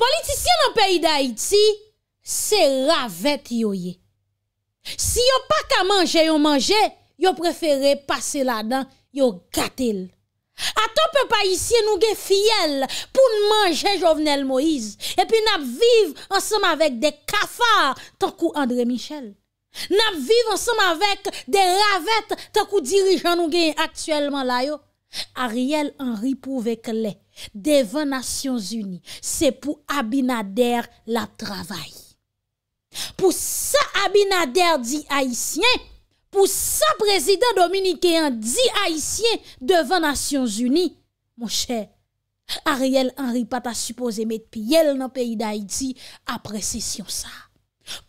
Politisyen an peyi da iti, se ravet yoye. Si yo pa ka manje yon manje, yo preferi pase la dan, yo gatil. Ato pe pa yisye nou gen fiyel pou nan manje jovenel Moïse. E pi nap viv ansenm avek de kafar tankou André Michel. Nap viv ansenm avek de ravet tankou dirijan nou gen aktuelman la yo. Ariel Henry pouvek lè. Devant Nasyons Uni Se pou Abinader la travay Pou sa Abinader di Haitien Pou sa prezident Dominikian Di Haitien Devant Nasyons Uni Mon chè Ariel Henri Patta Supose met piyel nan peyi da Haiti Apre sesyon sa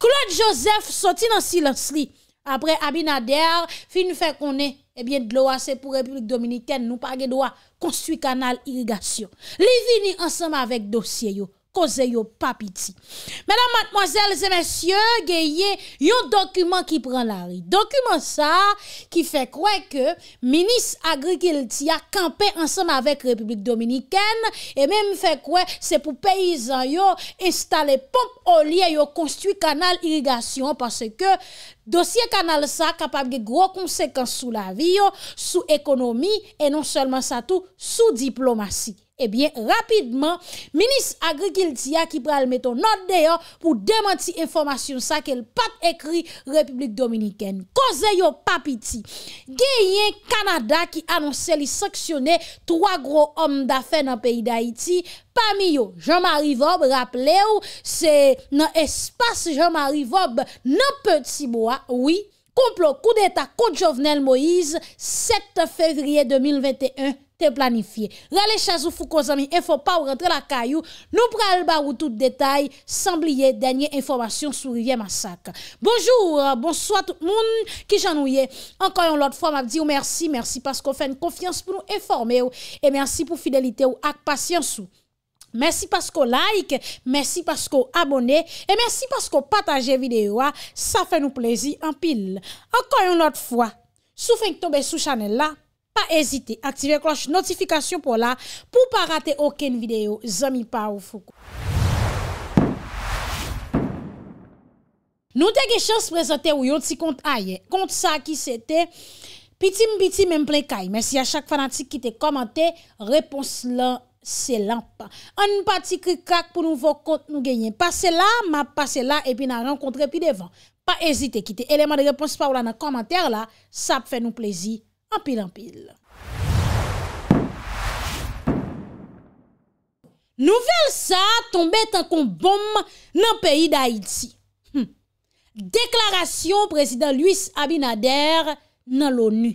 Claude Joseph Soti nan silans li Apre Abinader Fi nou fe konen eh Ebyen glowa se pou Republik Dominikian Nou page dwa construit canal irrigation. Les vini ensemble avec dossier yo. koze yo papiti. Mèdame, mademoiselles et messieurs, gen yon dokumen ki pren la ri. Dokumen sa, ki fè kwe ke menis agri-kilti a kampe ansèm avèk republik dominikèn, e mèm fè kwe se pou peyizan yo installe pompe olie yo konstu kanal irrigasyon, parce ke dosye kanal sa kapab ge gro konsekans sou la vi yo, sou ekonomi, e non sèlman sa tout sou diplomasi. Ebyen, eh rapidman, Minis Agri Giltia ki pral meton not deyo pou demanti informasyon sa ke l pat ekri Republik Dominiken. Koze yo papiti, Geyen Kanada ki anonsè li saksyonè 3 gro om da fè nan peyi da iti, pa mi yo, Jean-Marie Vaub rappele ou, se nan espas Jean-Marie Vaub nan pe ti bo a, wii, kouplo kou de ta kou de Jovenel Moïse, 7 fevrier 2021. planifiye. Rale chazou fou kozami e fò pa ou rentre la kayou. Nou pral ba ou tout detay. Sambliye denye informasyon sou rivye masak. Bonjour, euh, bonsoit moun ki janouye. Ankoyon lot fwa mak di ou mersi. Mersi paskou fè n konfians pou nou informe ou. E mersi pou fidelite ou ak pasyans ou. Mersi paskou like. Mersi paskou abone. E mersi paskou pataje videyo a. Sa fè nou plezi anpil. Ankoyon lot fwa. Sou fè n tobe sou chanel la. Pa ezite, aktive kloche notifikasyon pou la pou pa rate oken videyo. Zami pa ou foko. Nou te gen chans prezante ou yon ti kont aye. Kont sa ki sete, piti mbiti men plekaye. Mersi a chak fanatik ki te komante, repons la se lan pa. An nou pa ti krikak pou nou vok kont nou genye. Pase la, ma pase la, epi nan renkontre pi devan. Pa ezite ki te eleman de repons pa ou la nan komante la, sap fe nou plezi. Anpil, anpil. Nouvel sa tombe tan kon bom nan peyi da Haiti. Hm. Deklarasyon prezident Louis Abinader nan l'ONU.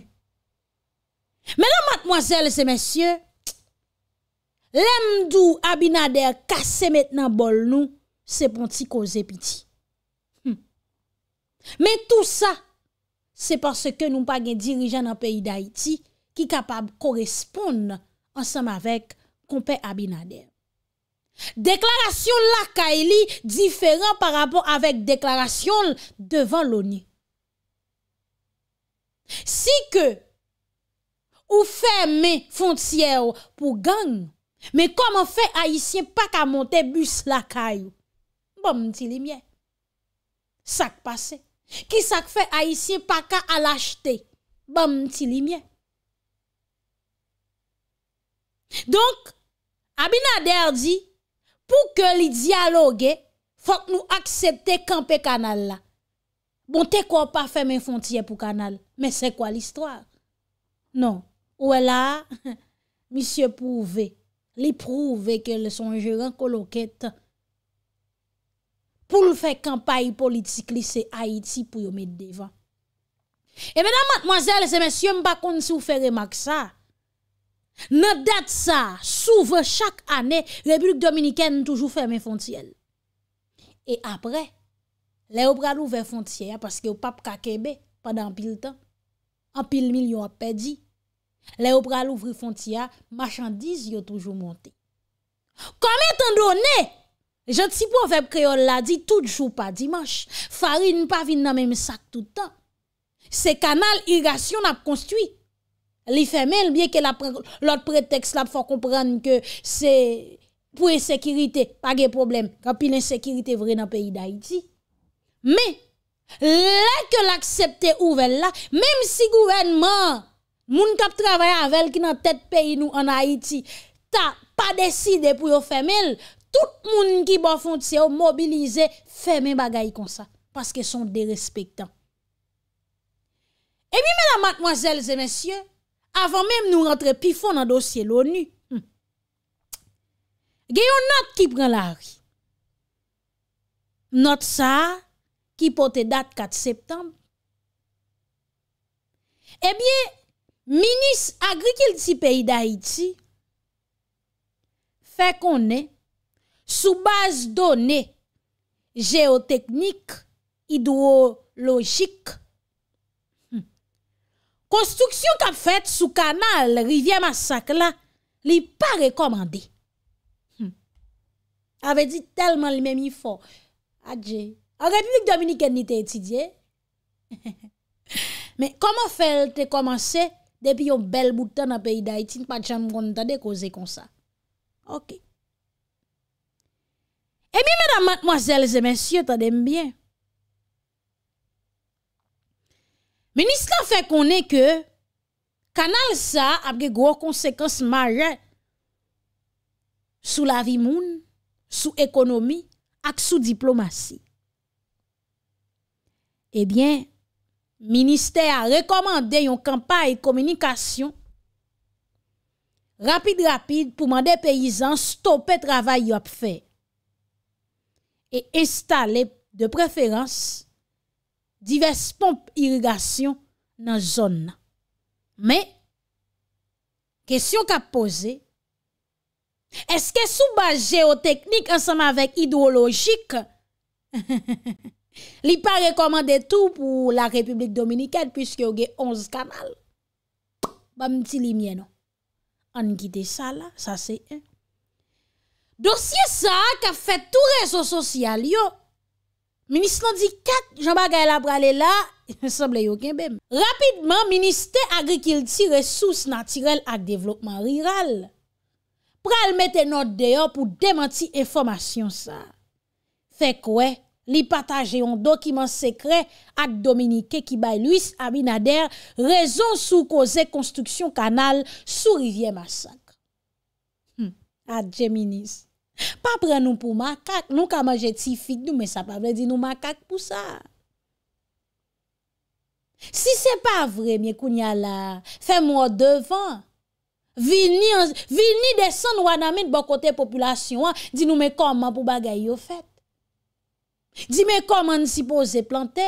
Menan matmoazel se mensyen, lemdou Abinader kase metnan bol nou, se pon ti koze piti. Men hm. tout sa, Se passe ke nou pa gen dirijan nan peyi d'Haïti ki kapab koresponde ansem avek kompe Abin Adem. Deklarasyon laka e li diferan par rapport avek deklarasyon devan louni. Si ke ou ferme fonciè ou pou gang, me koman fe Haïtien pak a monte bus laka e, bom di li mwen, sak pase. Ki sak fe a isye pa ka alachte? Bam ti li mwen. Donk, Abinader di, pou ke li diyalogue, fok nou aksepte kampe kanal la. Bon te kwa pa fe men fontiye pou kanal, men se kwa listwa? Non, ou ela, misye pou ve, li pou ve ke le sonjuran kolo ketan. pou l fè kampay politik li se Haiti pou yo mèd devan. E mèdèm matmoazèl, se mèsyèm bakon si ou fè remak sa, nè det sa, sou vè chak anè, Republik Dominikè nè toujou fè mè fontiyèl. E apre, lè ou pral ouvè fontiyèl, paske ou pap kakebe, padan pil tan, an pil milyon apè di, lè ou pral ouvè fontiyèl, machandiz yo toujou montè. Kame tan do nè? Jante si pou an vep kreol la di, toujou pa dimanche. Farine pa vin nan mèm sak toutan. Se kanal irasyon ap konstwi. Li femel, bie ke l ap pretext la ap fò kompran ke se pou yon sekirite, pa gen problem, kapil yon sekirite vre nan peyi d'Haïti. Mè, lè ke l aksepte ouvel la, mèm si gouvenman, moun kap travè avèl ki nan tèt peyi nou an Haïti, ta pa deside pou yon femel, mèm, tout moun ki ba fon tse ou mobilize, fè men bagay kon sa, paske son de respektan. Ebi mena matmoazelze mensyen, avan menm nou rentre pifon nan dosye l'ONU, hmm, genyon not ki pren la ri, not sa ki pote dat 4 septem, ebi menis agrikel ti peyi da iti, fè konen, sou base donè geotèknik hidrolojik. Hmm. Konstruksyon kap fèt sou kanal Rivière Massacla li pa rekomande. Hmm. Ave di telman li mèm yifo. Adje, a Republik Dominikèn ni te etidye. Mè koman fel te komanse depi yon bel boutan apè iday ti npa chanm kon ta de koze konsa. Oké. E mi, madame, mademoiselles et messieurs, ta deme bien. Ministre a fe konen ke kanal sa apge gro konsekans maje sou la vi moun, sou ekonomi ak sou diplomasi. E eh bien, minister a rekomande yon kampaye komunikasyon rapide-rapide pou mande peyizan stoppe travay yop fey. E installe de preferans Divers pompe irigasyon nan zon nan Me, kesyon ka pose Eske sou ba geoteknik anseman vek ideologik Li pa rekomande tou pou la Republik Dominiket Piske yo ge 11 kanal Ba mti li mwen non. an An gide sa la, sa se en Dorsye sa, ka fè tou reso sosyal yo. Ministran di kat, jamba gaya la prale la, yon semble yo ken bem. Rapidman, Ministè Agri-Kilti, resous natirel ak devlopman riral. Pral mette not deyo pou dementi informasyon sa. Fè kwe, li pataje yon dokiman sekre ak Dominike Kibay-Luis, ami nader, rezon sou koze konstruksyon kanal sou rivye masak. Hm, adje, Ministè. Pa pren nou pou makak, nou kama jetifik nou, men sa pa vle, di nou makak pou sa. Si se pa vre, mwen kounya la, fe mwen devan, vini desen wadamin bo kote populasyon an, di nou men koman pou bagay yo fet. Di men koman si pose plante,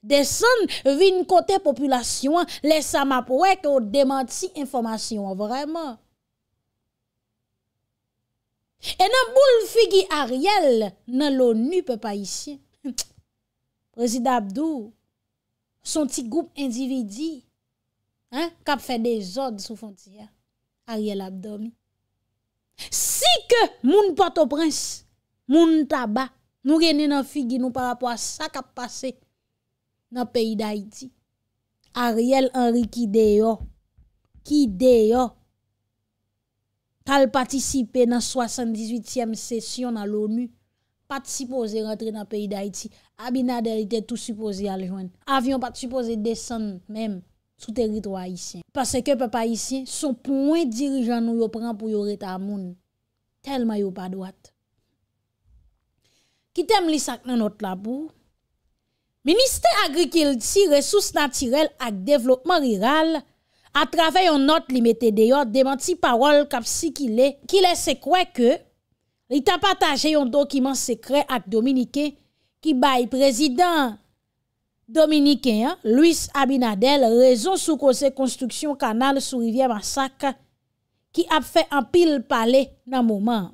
desen vini kote populasyon an, lesa map wek ou demanti informasyon an vreman. E nan boul figi Ariel nan l'ONU pe pa isye. Prezid Abdo, son ti goup individi, kap fe de zod sou fontiya. Ariel Abdo mi. Si ke moun pato prins, moun taba, nou geni nan figi nou parapo a sa kap pase nan peyi da iti. Ariel Henri Kideyo. Kideyo. Kal patisipe nan 78èm sesyon nan l'ONU, patisipoze rentre nan peyi d'Haïti. Abinader ite tout supoze aljwen. Avyon patisipoze desen mèm sou teritwa Haitien. Pase kepe pa Haitien, sou pou mwen dirijan nou yo pran pou yo reta moun. Telma yo pa dwat. Kitem li sak nan ot labou. Ministè Agrikilti, Ressources Naturelles et Développement Rurales, Atrave yon not li mette deyo, demanti parol kap si ki le se kwe ke li tapataje yon dokiman sekre ak Dominike ki bayi prezident Dominike, Louis Abinadel, rezon soukose konstruksyon kanal sou rivye masak ki ap fe ampil pale nan mouman.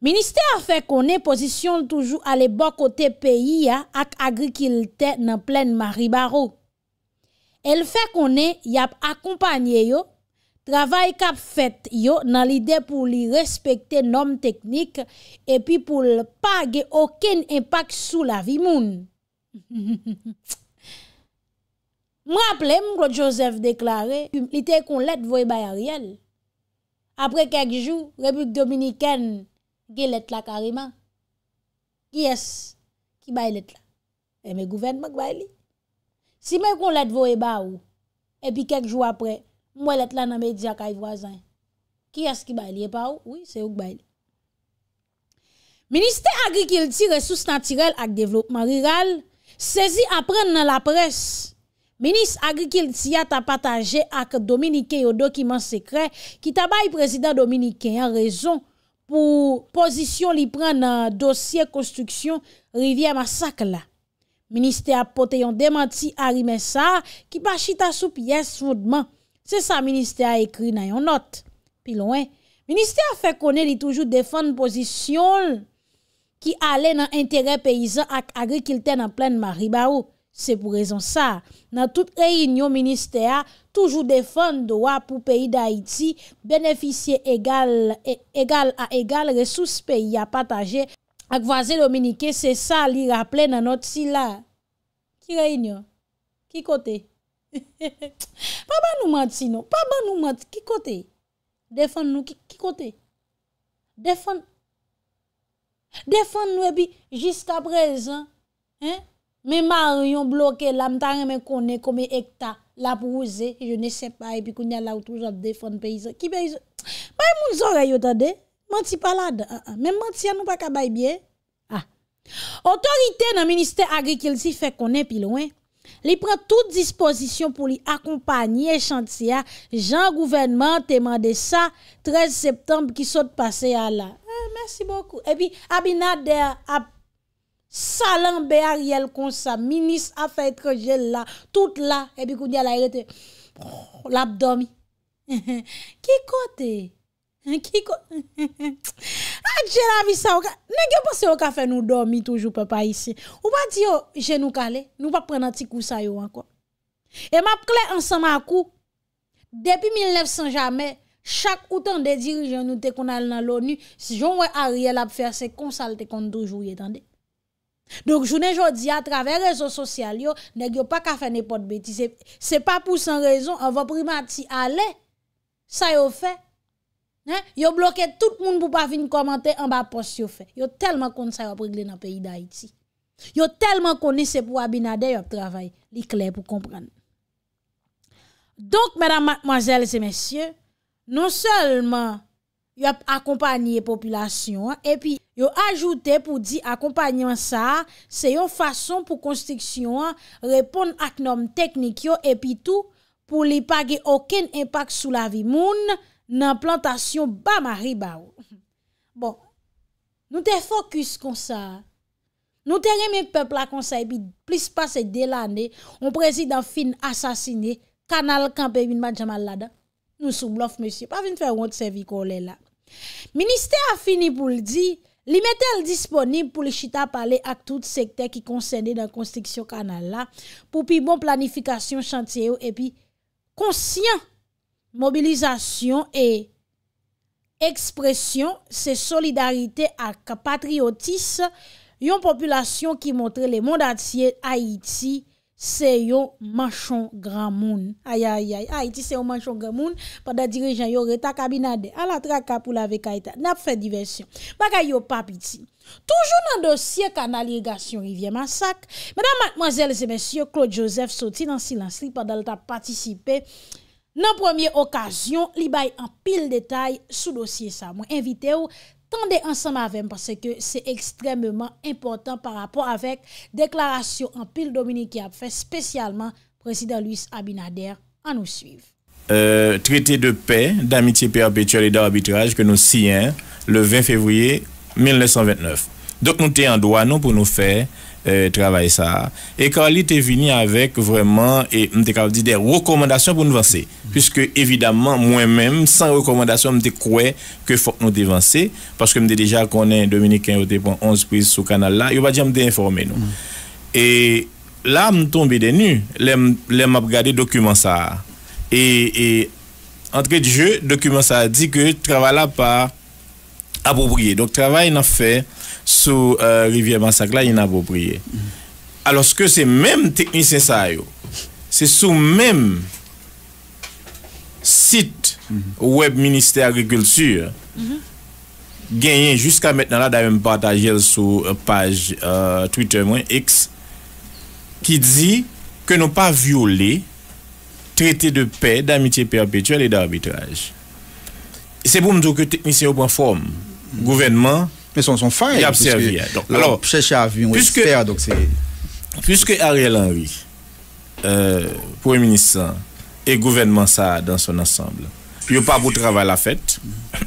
Ministè a fe konen pozisyon toujou ale bokote peyi ak agrikilte nan plen Maribaro. El fe konen yap akompanye yo, travay kap fet yo nan lide pou li respekte nom teknik, epi pou l pa ge oken impak sou la vi moun. M raple m wot Josef deklare, kumite kon let voy bay a riel. Apre kek jou, Rebuk Dominiken ge let la karima. Gyes, ki bay let la. E me gouven mag bay e li. Si men kon let vo e ba ou, epi kek jou apre, mwen let la nan media kay vwazan. Ki as ki bay li e pa ou? Oui, se ouk bay li. Ministè Agrikilti, Ressource Natirelle ak Devlopman Rural, sezi apren nan la pres. Ministè Agrikilti ya tapataje ak Dominiken yo dokiman sekre ki tabay prezident Dominiken ya rezon pou pozisyon li pren nan dosye konstruksyon rivye masak la. Ministè a pote yon demanti arime sa ki pa chita sou piyes voudman. Se sa ministè a ekri nan yon not. Pi louen, ministè a fe kone li toujou defan posisyon ki ale nan entere peyizan ak agrikilte nan plen maribau. Se pou rezon sa, nan tout reynyon ministè a toujou defan doa pou peyi da iti beneficye e, egal a egal resous peyi a pataje. Ak vaze Dominike, se sa li rapple nanot si la. Ki rey nyo? Ki kote? Pa ba nou mat si nou? Pa ba nou mat? Ki kote? Defon nou? Ki kote? Defon? Defon nou e bi? Jist aprezen? Hein? Me mar yon bloke la, mta reme kone, kome hekta, la pou ouze, je ne sepa e pi kou nye la ou toujad defon pe yon. Ki pe yon? Pa yon moun zore yon ta dey? Mè mè ti palade, mè ah, ah. mè ti anou pa kabay biye. Otorite ah. nan minister agrikel si fè konen pi louen. Li pran tout disposition pou li akompany e chantia. Jan gouvernement temande eh, sa, 13 septembre ki sot pase a la. Mèsi moukou. E pi abina de salan be a riel kon sa. Minis a fè trojel la, tout la. E pi kou di a la rete, l'abdomi. Ki kote e? Kiko. Adje la vi sa. Ne gyo pa se yo kafe nou dormi toujou pepa isi. Ou pa di oh, yo, jenou kale, nou pa prena ti kousa yo anko. E map kle ansan ma kou. Depi 1900 jamè, chak outan de dirijen nou te kon al nan louni, si jon wè a rye la pou fèr se konsal te kon toujou ye tande. Donk jounen jodi, a travè rezon sosyal yo, ne gyo pa kafe ne pot beti. Se pa pou san rezon, an va pri ma ti ale. Sa yo fè. Yo bloke tout moun pou pa fin komante an ba post yo fe. Yo telman kon se wap regle nan peyi da iti. Yo telman konise pou abinade yo ap travay li kle pou komprende. Donk mèdam, mademoiselles et messieurs, non selman yo ap akompaniye populasyon, epi yo ajoute pou di akompanyan sa, se yo fason pou konstriksyon, repon ak nom teknik yo epi tou, pou li page oken impak sou la vi moun, nan plantasyon ba mari ba ou. Bon, nou te fokus kon sa. Nou te reme pepla kon sa, epi plis pase de lanè, on prezide an fin asasine, kanal kanpe bin man jamal la da. Nou sou blof, monsi, pa fin fè woun te sevi kon le la. Ministè a fini pou l'di, li metel disponib pou l'Ichita pale ak tout sekte ki konsene nan konstriksyon kanal la, pou pi bon planifikasyon chantiye ou, epi konsyen mobilizasyon e ekspresyon se solidarite ak patriotis yon populasyon ki montre le mondatye Haiti se yon manchon gran moun. Ayayay, Haiti se yon manchon gran moun padal dirijan yon reta kabinade ala tra kapou la vekaita. Nap fe diversyon. Baka yon pap iti. Toujoun nan dosye kan aligasyon yon rivye masak. Madame, mademoiselles et messieurs, Claude Joseph soti nan silansri padal ta patisipe première première occasion, li en pile détail sous dossier. dossier. Je vous invite ou, ensemble avec mavem, parce que c'est extrêmement important par rapport la déclaration en pile Dominique fait spécialement spécialement président Luis Abinader à nous suivre. Euh, traité de paix, d'amitié perpétuelle et d'arbitrage que nous signons le 20 février 1929. Donc nous sommes en droit nous pour nous faire travailler euh, travail ça. Et il est venu avec vraiment, et dit, des recommandations pour nous avancer. Puisque, évidemment, moi-même, sans recommandation, je crois que faut nous avancer. Parce que je déjà qu'on un Dominicain, au 11 prises sur le canal là, il va dire, je informé. nous Et là, je suis tombé des nues, je regardé document ça. Et, et entre de jeu, document ça dit que le travail là pas approprié. Donc, travail n'a fait sou euh, Rivière-Mansac, la yon apopriye. Aloske se mem teknisyen sa yo, se sou mem sit ou web Ministère agriculture genyen jusqu'a mettena la da yon partajel sou euh, page euh, Twitter-X ki di ke nou pa viole trete de paie, d'amitié perpétuelle et d'arbitrage. Se pou mdou ke teknisyen yo pwant form gouvernement Mais son, sont Il hein. Alors, chercher avion, puisque, Ariel Henry, euh, Premier ministre et gouvernement ça dans son ensemble, il n'y a pas pour travailler la fête.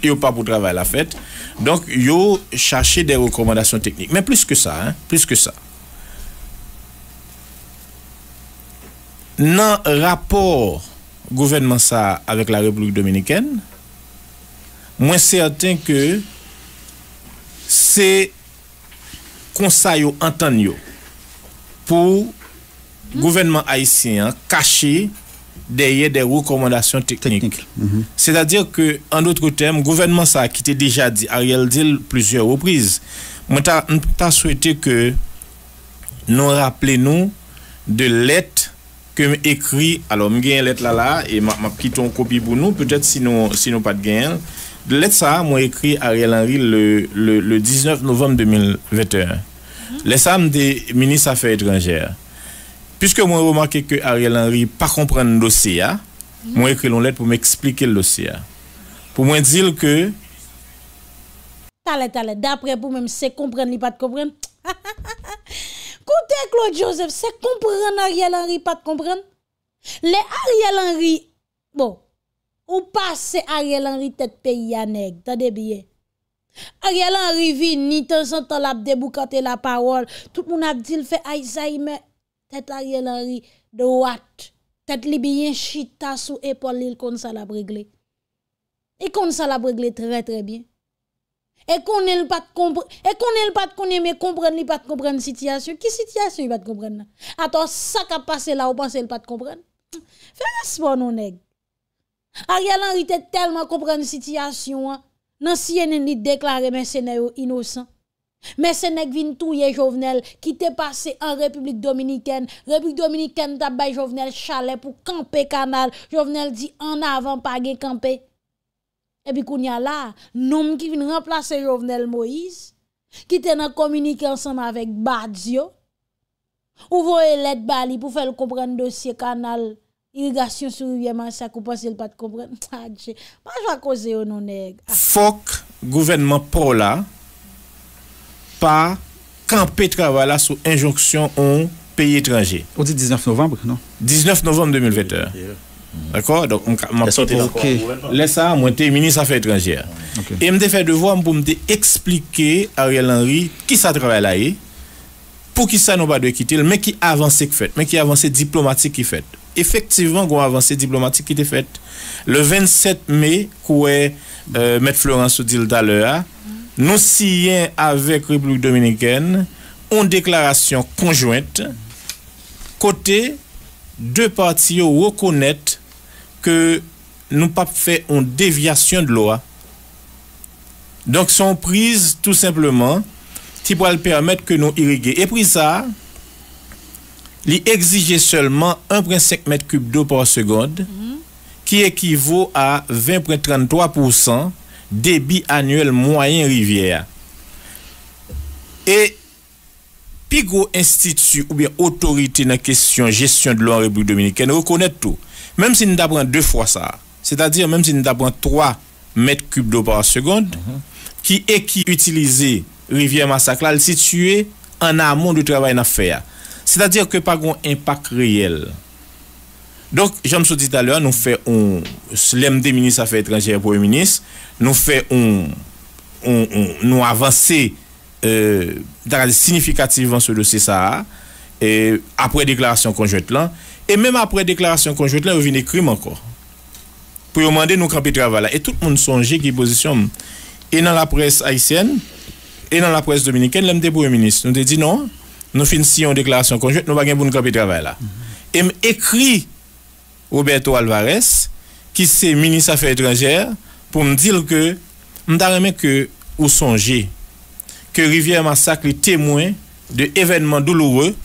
Il n'y a pas pour travailler la fête. Donc, il a cherché des recommandations techniques. Mais plus que ça, hein, plus que ça. Dans le rapport gouvernement ça avec la République dominicaine, moins certain que se konsay yo an tan yo pou gouvenman haisyen kache deye de rekomandasyon teknik. Mhm. Se ta dire ke an doutre tem, gouvenman sa ki te deja di, a riel dil plusieurs reprise. Mwen ta souwete ke nou rappele nou de let ke m ekri alo m gen let la la e ma pi ton kopi pou nou, peutet si nou pat gen l, lettre ça, moi écrit Ariel Henry le, le, le 19 novembre 2021. le -hmm. Lettre ça, des affaires étrangères. Puisque moi remarqué que Ariel Henry pas comprendre dossier, hein, m'a mhm. écrit une lettre pour m'expliquer le dossier. Hein. Pour moi dire que D'après vous même, c'est comprendre, ou pas de comprendre. Côté Claude Joseph, c'est comprendre Ariel Henry, pas de comprendre. Les Ariel Henry, bon, Ou pase a rye lanri tèt pe yane, tèdè biye. A rye lanri vi, ni tèzantan lap debou kante la parol, tout moun ap dil fè a y zayme, tèt a rye lanri do wak. Tèt li biye chita sou epol li l kon sa la bregle. I kon sa la bregle trè trè biye. E kon el pat konye, e kon el pat konye, mi kompren li pat kompren siti asyo. Ki siti asyo i bat kompren nan? Atò, sa ka pase la ou pase el pat kompren? Fè rè svo nou neg. Ar yal an rite telman komprene sityasyon an, nan siye nen li deklare mè sène yo inosan. Mè sènek vin touye Jovenel ki te pase an Republik Dominiken. Republik Dominiken tabay Jovenel chalet pou kampe kanal. Jovenel di an avan pa gen kampe. Ebi kou nyal la, noum ki vin remplase Jovenel Moïse, ki te nan komunike ansanm avèk Badzio, ouvo e let bali pou fel komprene dosye kanal. Ah, ah. Fok gouvenman pou la pa kan petravala sou injoksyon ou peyi etranje. Ou di 19 novembe? 19 novembe 2020. Dako? Lesa mwen te, mini safi etranjere. Mwen te fè devon pou mwen te eksplike Ariel Henry ki sa travale la e pou ki sa nou badwe kitil men ki avanse diplomatik ki fèt. effectivement gros avancée diplomatique qui était faite. Le 27 mai, euh, M. Florence Oudil nous signons avec République dominicaine une déclaration conjointe côté deux parties reconnaissent que nous pas fait une déviation de loi. Donc sont prises tout simplement qui pourrait permettre que nous irriguer. Et puis ça, il exige seulement 1,5 m3 d'eau par seconde, qui équivaut à 20,33% débit annuel moyen rivière. Et Pigo Institut ou bien autorité dans la question gestion de l'eau en République dominicaine reconnaît tout. Même si nous avons deux fois ça, c'est-à-dire même si nous avons 3 mètres cubes d'eau par seconde, qui est qui utilisé rivière massacre, située en amont du travail d'affaires. C'est-à-dire que pas un impact réel. Donc, j'aime me dit tout à l'heure, nous faisons, un des ministres des Affaires étrangères pour Premier ministres nous faisons, on, nous avancer euh, significativement sur le CSA, et après déclaration conjointe là, et même après déclaration conjointe là, eu des crime encore. Pour demander nous camper travail là. Et tout le monde songeait qui position, et dans la presse haïtienne, et dans la presse dominicaine, l'aime des ministres. ministres. nous dit non, nous finissons une déclaration conjointe, nous avons un de travail là. Et -hmm. Et écrit Roberto Alvarez, qui est ministre des Affaires étrangères, pour me dire que, je que vous songer que Rivière Massacre est témoin de douloureux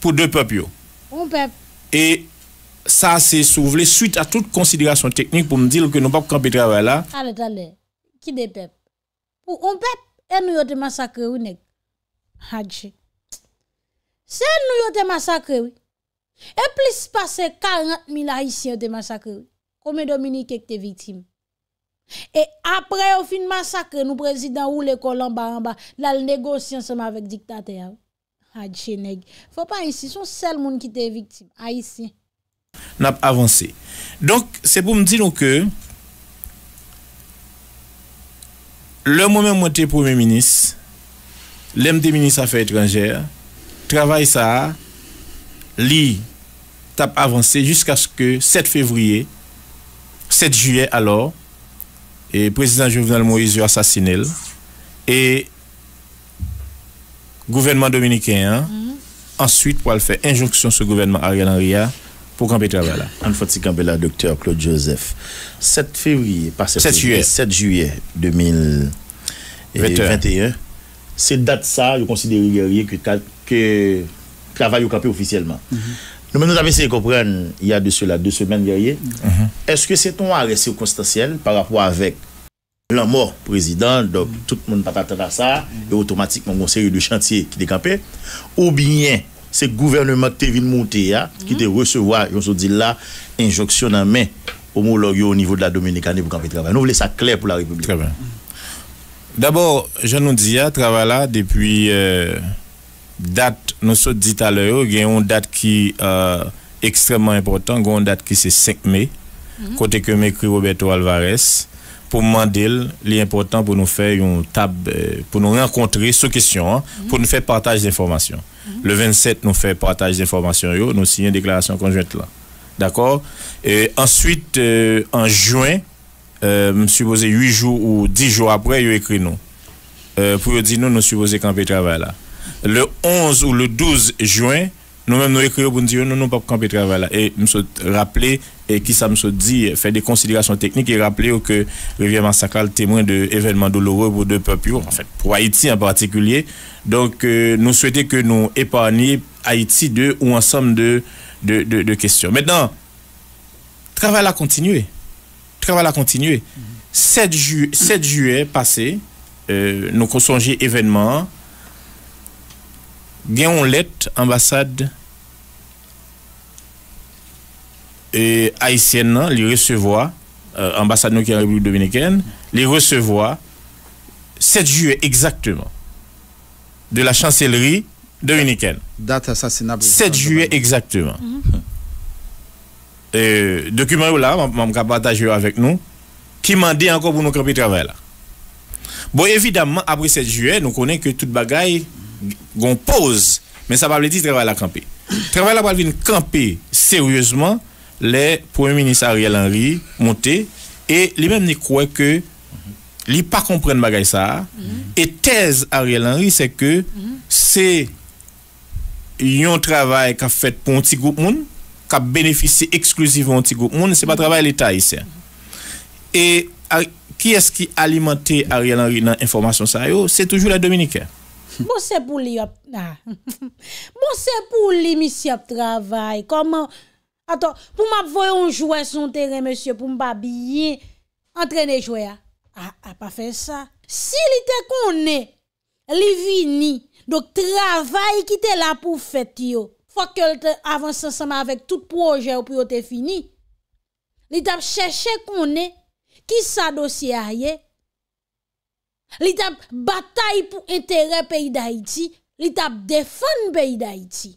pour deux peuples. un peuple. Et ça, c'est soulevé suite à toute considération technique pour me dire que nous ne pouvons pas camper travail là. Allez, allez. Qui des peuples Pour un peuple, et nous avons massacré ou Sen nou yo te masakre E plis pase 40 mil Aisyen te masakre Kome Dominique ek te vitim E apre ou fin masakre Nou prezident ou le kolamba La le negosyan seman vek diktater Hadjeneg Fwa pa isi son sel moun ki te vitim Aisyen N ap avanse Donk se pou m di nou ke Le moun men mwote premier minis Lem de minis afa etranjere travail ça li tap avancé jusqu'à ce que 7 février 7 juillet alors et président Jovenel Moïse a assassiné et gouvernement dominicain hein, mm-hmm. ensuite pour faire injonction sur gouvernement Ariel Henry hein, pour camper travail là. faut camper là docteur Claude Joseph 7 février pas 7, 7 juillet 2021 c'est date ça je considère guerrier que que travail au campé officiellement. Mhm. Nous, avons essayé de comprendre, il y a de cela deux semaines derrière, mhm. mhm. est-ce que c'est un arrêt circonstanciel par rapport avec la mort président, donc tout le monde pas attendre à ça, et automatiquement, une série de chantier qui décampé, ou bien c'est le gouvernement qui est monter, hein, qui devait recevoir, je se dit là, injonction en main au niveau de la Dominicaine pour camper travail. Nous voulons ça clair pour la République. D'abord, je nous dis, travail là depuis... Euh, date, nous sommes dit à l'heure, il y a une date qui est euh, extrêmement importante, c'est le date qui 5 mai, mhm. côté que m'écrit Roberto Alvarez, pour demander, est important pour nous faire une table, euh, pour nous rencontrer sur question, hein, mhm. pour nous faire partage d'informations. Mhm. Le 27, nous fait partage d'informations, nous signons une déclaration conjointe D'accord Et ensuite, euh, en juin, euh, je suppose 8 jours ou 10 jours après, il écrit nous. pour dire nous, nous supposons camper travail là le 11 ou le 12 juin, nous-mêmes nous écrivons pour nous dire non, nous pas camper travail Et nous rappeler et qui ça me dit faire des considérations techniques et rappeler que Rivière Massacral témoin de événements douloureux pour deux peuples, en fait pour Haïti en particulier. Donc euh, nous souhaitons que nous épargnions Haïti de ou ensemble de de, de, questions. Maintenant, travail à continuer. Travail à continuer. 7, juillet passé, euh, nous consongé événement gen ambassade haïtienne, Haitien nan li ambassade nou République dominicaine, Republik Dominikèn, li 7 juillet exactement de la chancellerie dominicaine. Date assassinable. 7 juillet exactement. Mm là, euh, vais ou la, nous. ka pataje yo avèk nou, ki mande nous pou Bon, évidemment, après 7 juillet, nous connaissons que tout bagaille Gon pose Men sa bable di traval la kampe Traval la balvin kampe seryosman Le premier ministre Ariel Henry Monté E li men ni kwe ke Li pa kompren bagay sa E tez Ariel Henry se ke Se yon traval Ka fet pou anti-group moun Ka benefise eksklusif Anti-group moun se pa traval l'Etat isen E Ki eski alimante Ariel Henry Nan informasyon sa yo Se toujou la dominike Monsè pou li yop... Ah. Bon, monsè pou li misi ap travay, koman... Aton, pou m ap voyon jouè son terè, monsè, pou m pa biyen... Entrenè jouè a... Ah. A ah, pa fè sa... Si li te konè, li vini... Dok travay ki te la pou fèt yo... Fò kèl te avansan sama avèk tout proje ou pou yo te fini... Li te ap chèche konè... Ki sa dosye a ye... li tap batay pou enterre peyi da iti, li tap defan peyi da iti.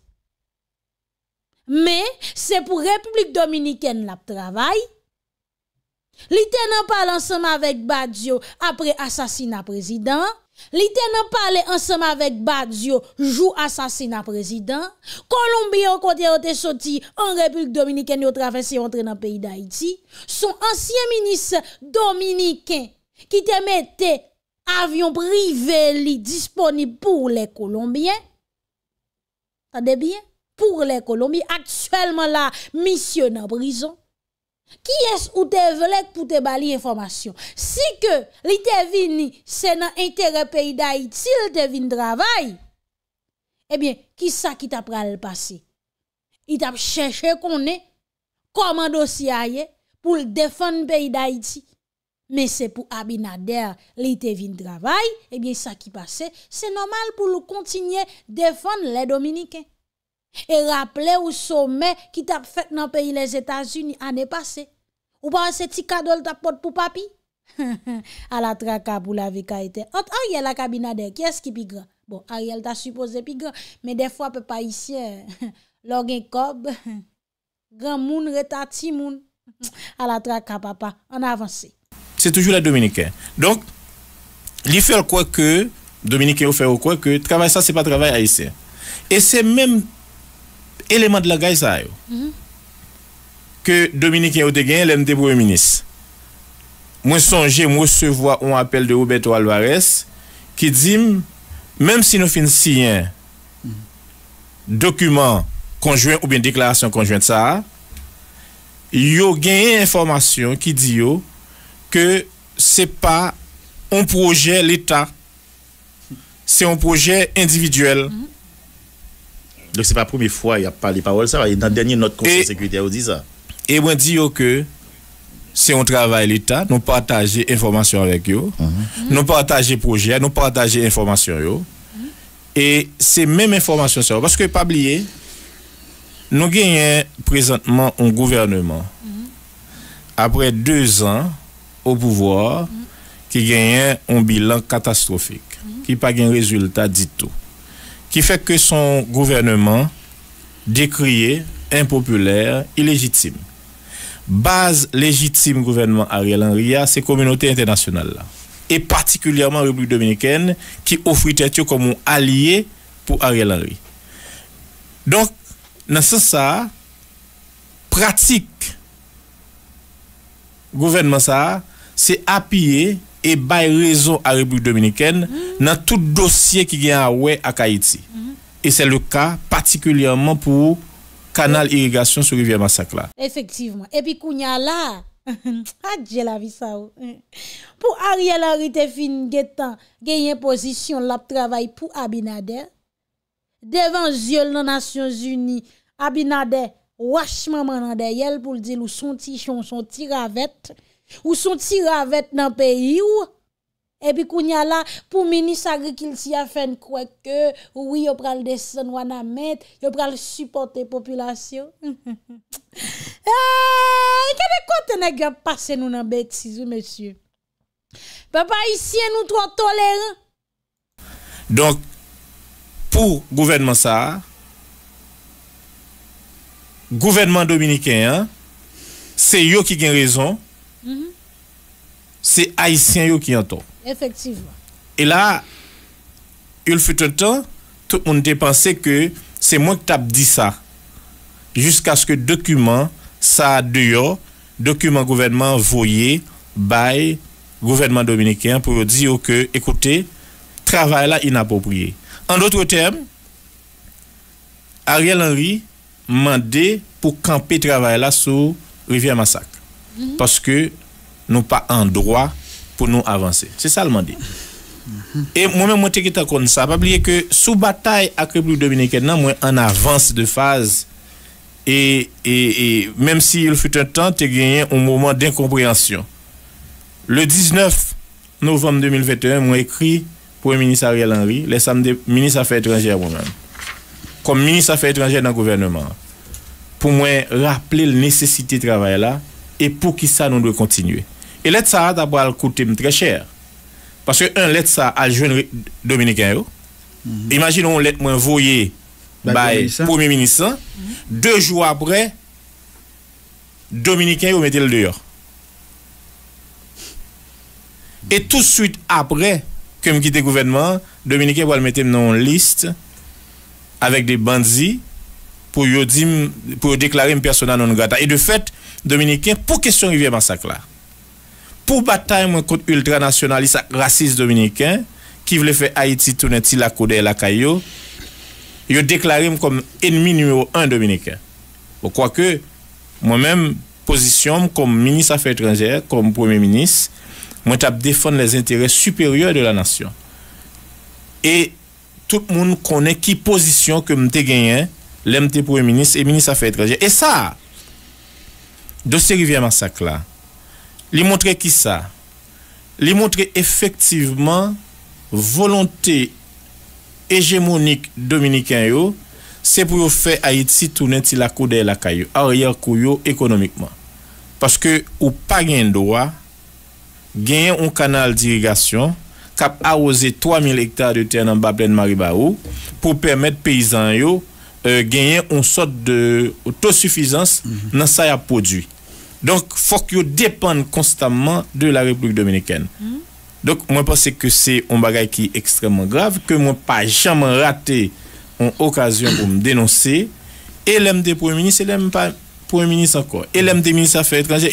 Me, se pou Republik Dominikene la p'travay, li te nan pale ansema vek Badiou apre asasina prezident, li te nan pale ansema vek Badiou jou asasina prezident, Kolombi yo kote yo te soti an Republik Dominikene yo travay se yon tre nan peyi da iti, son ansyen minis Dominikene ki te mette avyon priveli disponib pou lè Kolombien, tande bien, pou lè Kolombien, akselman la misyon nan brison, ki es ou te velèk pou te bali informasyon? Si ke li te vini senan entere peyi da iti, li te vini travay, ebyen, eh ki sa ki tap pral pasi? I tap chèche konè, komando si a ye, pou l defan peyi da iti, Men se pou Abinader li te vin travay, ebyen eh sa ki pase, se nomal pou lou kontinye defon le Dominiken. E rappele ou somen ki tap fet nan peyi les Etats-Unis ane pase. Ou pa anse ti kadol tap pot pou papi? A la traka pou la veka ete. Ant a yel ak Abinader, kyes ki pi gran? Bon, a yel ta supose pi gran, men defwa pe pa isye lor gen kob. Gran moun reta ti moun. A la traka papa, an avanse. Se toujou la Dominikè. Donk, li fèl kwa ke, Dominikè ou fèl kwa ke, travèl sa se pa travèl a yise. E se menm eleman de la gaj zay mhm. ou. Ke Dominikè ou de gen, lemde bou yon minis. Mwen sonje, mwen se vwa ou an apel de Oubert ou Alvarez ki dim, menm si nou fin si yon dokumen konjwen ou bin deklarasyon konjwen sa, yo genye informasyon ki di yo, que c'est pas un projet l'État, c'est un projet individuel. Mm-hmm. Donc c'est pas la première fois il a pas les paroles ça, dans le dernier notre conseil de sécurité, on dit ça. Et on dis que c'est un travail l'État, nous partager information avec eux, mm-hmm. mm-hmm. nous partager projet, nous partager information Et ces mêmes informations ça parce que pas nous gagnons présentement un gouvernement. Après deux ans, au pouvoir qui gagne un bilan catastrophique, qui pas un résultat du tout, qui fait que son gouvernement décrié, impopulaire, illégitime. Base légitime gouvernement Ariel Henry, c'est communauté internationale là. Et particulièrement République dominicaine qui offrit tête comme un allié pour Ariel Henry. Donc, dans ce sens, pratique gouvernement ça Se apye e bay rezon a Republik Dominiken nan tout dosye ki gen a we akayiti. E se le ka, patikulyanman pou kanal irigasyon sou rivye masakla. Efektivman. E pi kounya la, adje la vi sa oh. ou. Pou a riela rite fin gen tan genyen posisyon la ptravay pou Abinade, devan zyol nan Nasyon Zuni, Abinade wachman manande, yel pou ldi lou son ti chon, son ti ravet, Ou sou ti ravet nan peyi ou Epi kou nya la Pou meni sa gri kil si a fen kwe ke Ou wi yo pral desen wana met Yo pral supporte populasyon Aaaaaa eh, Kade kote nega pase nou nan beti sou mesye Papa isye nou tolere Donk Pou gouvenman sa Gouvenman dominiken Se yo ki gen rezon Mm-hmm. C'est Haïtien qui entend. Effectivement. Et là, il fut un temps, tout le monde pensait que c'est moi qui t'ai dit ça. Jusqu'à ce que document, ça a dehors, document gouvernement voyé, by gouvernement dominicain pour dire que, écoutez, travail là inapproprié. En d'autres termes, Ariel Henry mandé pour camper travail là sur rivière Massacre. Mhm. Parce que nous pas en droit pour nous avancer. C'est ça le mandat. Mhm. Et moi-même, je suis comme ça. Pas oublier que sous bataille avec la République dominicaine, moi, en avance de phase. Et, et, même s'il fut un temps, tu gagné un moment d'incompréhension. Le 19 novembre 2021, moi, écrit le ministre Ariel Henry, le samedi, ministre Affaires étrangères moi-même, comme ministre Affaires étrangères dans le gouvernement, pour moi, rappeler la nécessité de travail là, E pou ki sa nou dwe kontinue. E let sa ata pou al koute m tre cher. Paske un let sa al jwen Dominika yo. Imaginon let mwen voye bae pou mimi nisan. Dejou apre, Dominika yo metel deyor. E tout suite apre ke m gite gouvenman, Dominika yo pou al metem nou list avek de bandzi pou yo deklari m persona non gata. E de fet, dominicain pour question rivière massacre là. Pour bataille contre ultranationaliste raciste dominicain qui voulait faire Haïti tourner la et la caillou, yo déclaré comme ennemi numéro un dominicain. Pourquoi que moi-même position comme ministre affaires étrangères, comme premier ministre, moi de défendre les intérêts supérieurs de la nation. Et tout le monde connaît qui position que m'te gagné, l'MT premier ministre et ministre affaires étrangères. Et ça, de se rivye masak la li montre ki sa li montre efektiveman volonte hegemonik dominikyan yo se pou yo fe Haiti tounen ti lakou de lakay yo a oryel kou yo ekonomikman paske ou pa gen doa genyen un kanal dirigasyon kap arose 3000 hektar de tenan bablen mariba ou pou permet peyizan yo genyen un sot de tosufizans mhm. nan sa ya podwi Donc, faut qu'ils dépendent constamment de la République dominicaine. Hmm. Donc, moi, je pense que c'est un bagage qui est extrêmement grave, que moi, pas jamais raté une occasion pour me dénoncer. Et l'aime des premiers ministres, et l'aime pas premier ministre encore. Et l'aime des ministres affaires étrangères,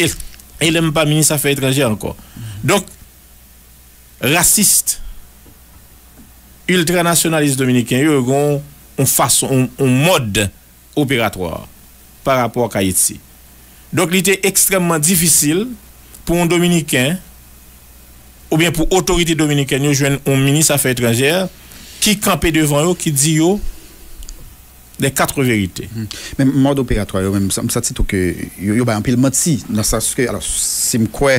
et l'aime pas ministre affaires étrangères encore. Hmm. Donc, raciste, ultranationaliste dominicain, ils ont un mode opératoire par rapport à Haïti. Donc, il était extrêmement difficile pour un Dominicain, ou bien pour l'autorité dominicaine, nous dire, un ministre des Affaires étrangères, qui campait devant eux, qui dit les quatre vérités. Mais mm-hmm. mode opératoire, même ça, ça tout que yo bah, un pile menti dans que alors si quoi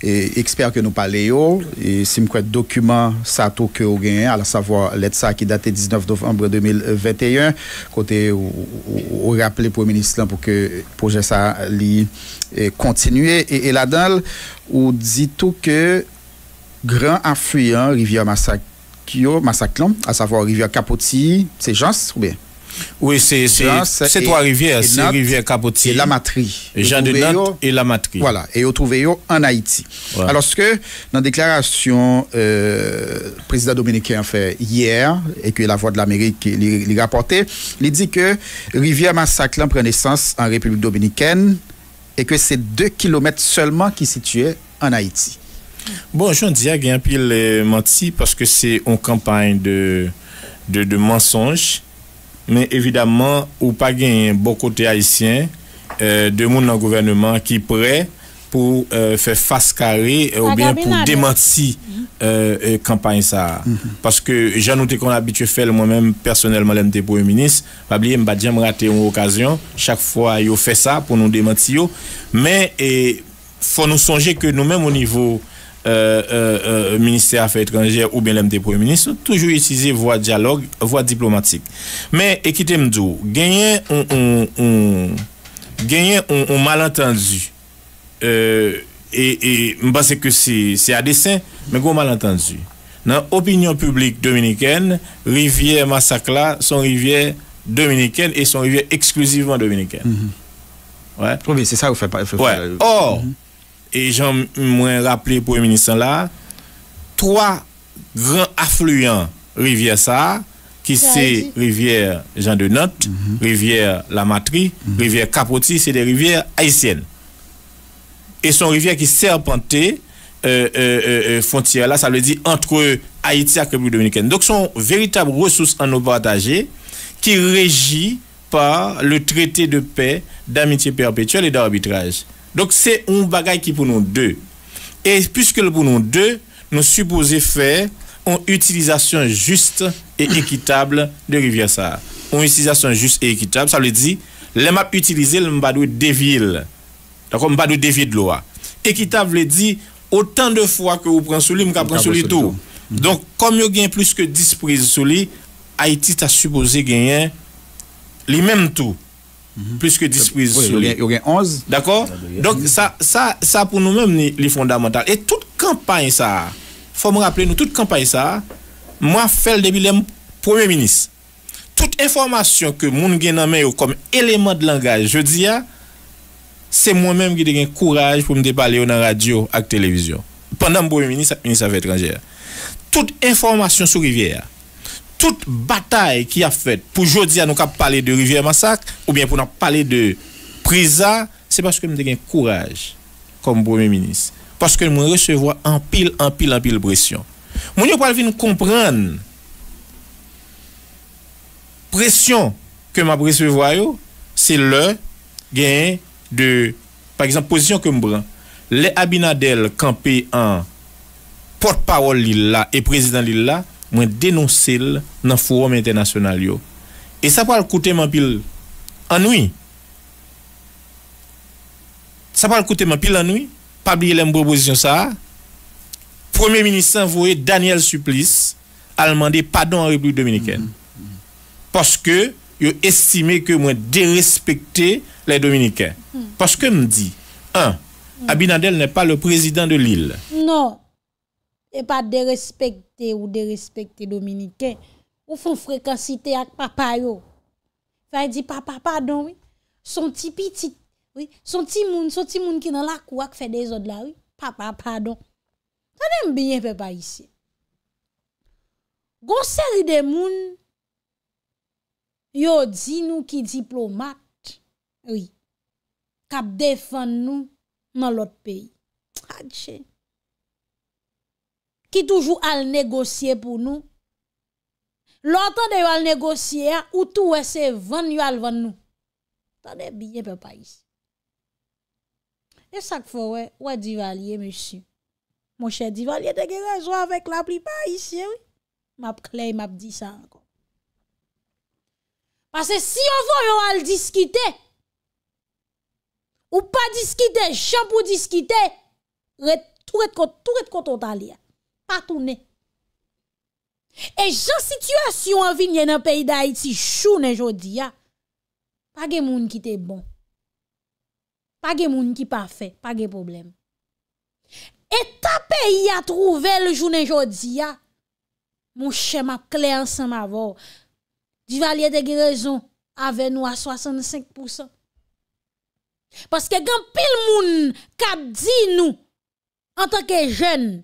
expert que nous parlons. et si quoi document ça tout que au gain à savoir ça qui date 19 novembre 2021 côté au rappeler pour ministre pour que projet ça continuer et, là-dedans on dit tout que grand affluent rivière massacre à savoir rivière Capoti, c'est Jans ou bien oui, c'est Trois-Rivières, c'est Rivière Capotier. la Matrie. Jean de Nantes et la Matrie. Voilà, et au trouvé en Haïti. Alors, que, dans la déclaration, euh, président dominicain a fait hier, et que la Voix de l'Amérique l'a rapporté, il dit que Rivière Massacre prend naissance en République dominicaine, et que c'est deux kilomètres seulement qui situait en Haïti. Bon, j'en dis à menti parce que c'est une campagne de, de mensonges men evidaman ou pa gen bon kote haisyen euh, de moun nan gouvernement ki pre pou fe faskare ou bien pou demanti kampany euh, sa. Mm-hmm. Paske jan nou te kon abitue fel mwen men personelman lente pou yon minis, pa blye mba djem rate yon okasyon chak fwa yo fe sa pou nou demanti yo men e fon nou sonje ke nou men moun nivou Euh, euh, euh, ministère affaires étrangères ou bien l'MT Premier ministre, toujours utiliser voie dialogue, voie diplomatique. Mais, écoutez-moi, gagner on, on, on, on, malentendu. et, je pense que c'est à dessein, mais gros malentendu. Dans l'opinion publique dominicaine, rivière Massacla sont rivière dominicaine et sont rivière exclusivement dominicaine. Mm-hmm. Oui, c'est ça que vous faites Or, mm-hmm et j'en moins rappelé pour le ministre là, trois grands affluents rivière ça, qui c'est rivière Jean de Nantes, mhm. rivière La Matrie, mhm. rivière Capoti, c'est des rivières haïtiennes. Et son rivière qui serpentait euh, euh, euh, euh, frontière là, ça veut dire entre Haïti et la République dominicaine. Donc sont véritable ressources en eau partagée qui régit par le traité de paix, d'amitié perpétuelle et d'arbitrage. Donk se un bagay ki pou nou 2 E pwiske pou nou 2 Nou supose fè Un utilizasyon jist E ekitabl de Riviasa Un utilizasyon jist e ekitabl Sa vle di, le map utilize Mbadou devil Ekitab vle di Otan de fwa ke ou pransou li Mka pransou li tou Donk kom yo gen plus ke disprezi sou li Haiti ta supose gen Li men tou Plis ke 10 priz sou li. Yo gen 11. Dako? Donk sa pou nou menm li fondamental. E tout kampany sa, fò moun rappele nou, tout kampany sa, mwen fel debile m pou mè minis. Tout informasyon ke moun gen nanmen yo kom eleman de langaj, je di ya, se mwen menm gen gen kouraj pou m depale yo nan radio ak televizyon. Pendan m pou mè minis, mè minis avè etranjè. Tout informasyon sou rivye ya. toute bataille qui a fait pour aujourd'hui à nous parler de rivière massacre ou bien pour nous parler de prisa, c'est parce que nous avons courage comme premier ministre. Parce que nous recevons en pile, en pile, en pile pression. Nous venir comprendre pression que je recevoir, c'est le gain de, par exemple, position que je prends. Les Abinadel campés en porte-parole et président là, Mwen denonsel nan forum internasyonal yo. E sa pal koute man pil anoui. Sa pal koute man pil anoui. Pabliye lem proposisyon sa. Premier ministre anvouye Daniel Suplis. Alman de padon a Republik Dominikèn. Mm-hmm. Poske yo estime ke mwen derespecte la Dominikèn. Mm-hmm. Poske mdi. 1. Abinadel ne pa le prezident de l'il. Non. E pa derespecte ou derespecte Dominiken. Ou fon frekansite ak papa yo. Faye di papa, pardon, oui. Son ti pitit, oui. Son ti moun, son ti moun ki nan la kou ak fè dezod la, oui. Papa, pardon. Sa ne mbyen pe pa yisi. Gonseri de moun, yo di nou ki diplomat, oui. Kap defan nou nan lot peyi. A djey. Ki toujou al negosye pou nou. Lò tan de yo al negosye, ou tou wè se ven yon al ven nou. Tan de biye pe pa isi. E sak fò wè, wè divan liye mè shi. Mò chè divan liye, teke rejou avèk la pripa isi. Map kle, map disa anko. Pase si yo fò yo al diskite, ou pa diskite, chan pou diskite, tou wè tkot an liya. pa tou ne. E jan situasyon an vin yen an peyi da iti chou ne jodi ya, pa ge moun ki te bon. Pa ge moun ki pa fe, pa ge problem. E ta peyi a trouvel jou ne jodi ya, moun chema kler san ma vò. Di valye de ge rezon, ave nou a 65%. Paske gen pil moun ka di nou an tanke jèn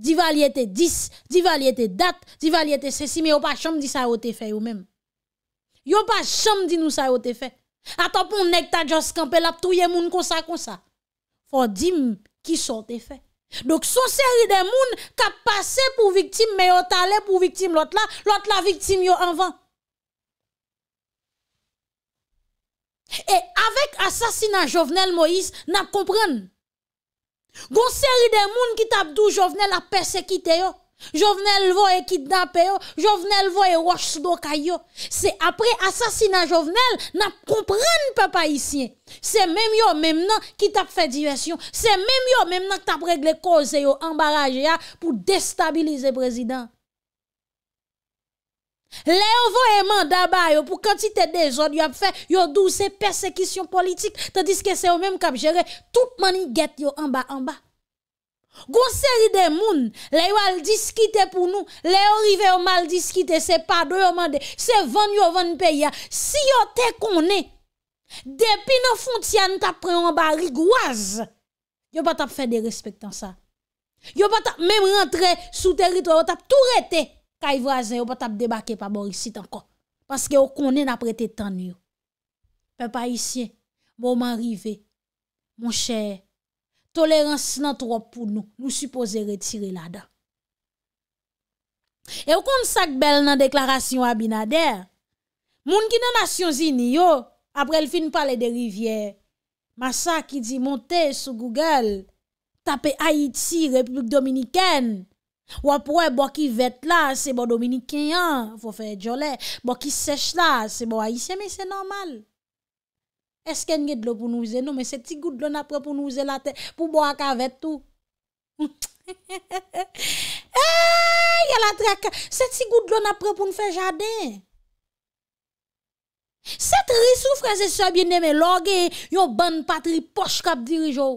Divalier 10, Divalier était date, Divalier était ceci, mais yon pas chambre dit ça a te fait ou même. Yon pas chambre dit nous ça yon te fait. Attends pour nek ta jos campé la touye moun kon ça kon ça. Faut dire qui sont fait. Donc son série de moun qui passe pour victime mais yon talé pour victime l'autre là, l'autre la victime yon en Et avec assassinat Jovenel Moïse, n'a comprenne. Gon série de moun qui tape dou Jovenel a persécuté yo. Jovenel voye kidnappé yo, Jovenel voye roche sou yo. C'est après assassinat Jovenel, n'a comprendre papa ici. C'est même yo même nan qui t'a fait diversion. C'est même yo même nan qui t'a réglé cause yo ya pour déstabiliser président. Le envoie un mandat bah, pour quantité de zones yon fait, yon douce persécution politique, tandis que c'est eux même qui ont tout money get yon en bas en bas. Gon série de moun, le yon al pour nous, le yon rive yon mal discuter. c'est pas de yon c'est vendre yon vendre pays. Si yon te koné, depuis nos frontières, t'as pris en bas rigoise, yon pas t'faire fait des respectants ça. Yon pas même rentré sous territoire, t'as tout arrêté. Kay vrazen yo pa tap debake pa borisit ankon. Paske yo konen apre te tan yo. Pe pa isye, bo manrive, moun chè, tolerans nan tro pou nou, nou suppose retire lada. E yo kon sak bel nan deklarasyon abinader, moun ki nan asyon zini yo, apre l fin pale de rivye, masak ki di monte sou Google, tape Haiti, Republik Dominikèn, Wapwè, bò ki vet la, sebo Dominik Kinyan, fò fè djolè. Bò ki sech la, sebo Aisyemè, se normal. Esken gèd lò pou nouze nou, men se ti gout lò napre pou nouze la te, pou bò akavè tout. Eyy, yalatre akavè, se ti gout lò napre pou nou fè jaden. Sè tri soufrense soubjenemè, logè, yon ban patri poch kap dirijo.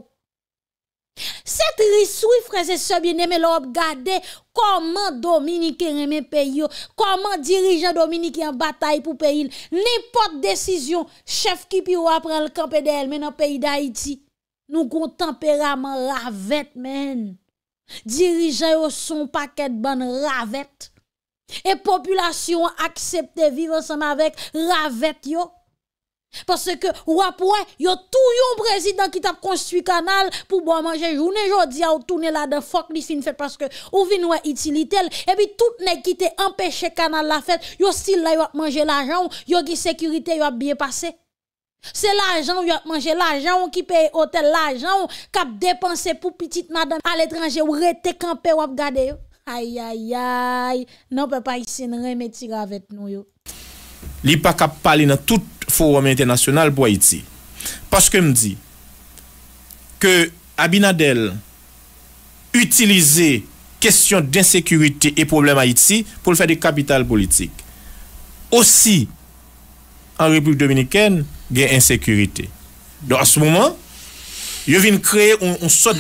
Petri souy freze sebyen neme lo ob gade, koman Dominiki reme peyo, koman dirijan Dominiki an batay pou peyil, nepot desisyon, chef ki pi ou apren l kampede elmen an peyi da iti, nou kontempera man ravet men, dirijan yo son paket ban ravet, e populasyon aksepte vivan seman vek ravet yo, Pase ke wap wè Yo tou yon prezident ki tap konstuit kanal Pou bo a manje jounen jodi A ou toune la de fok ni fin fèt Pase ke ou vin wè iti litel E bi tout ne kite empèche kanal la fèt Yo stil la yo ap manje l'ajan Yo ki sekurite yo ap biye pase Se l'ajan yo ap manje l'ajan Ki peye otel l'ajan Kap depanse pou pitit madame Al etranje ou rete kampe wap gade Ayayay Non pe pa isin remetiga avèt nou yo Li pa kap pali nan tout Forum International pour Haïti. Parce que me dit que Abinadel utilisait question d'insécurité et problème Haïti pour le faire des capitales politiques Aussi, en République dominicaine, il y a insécurité. Donc, à ce moment, je viens créer une sorte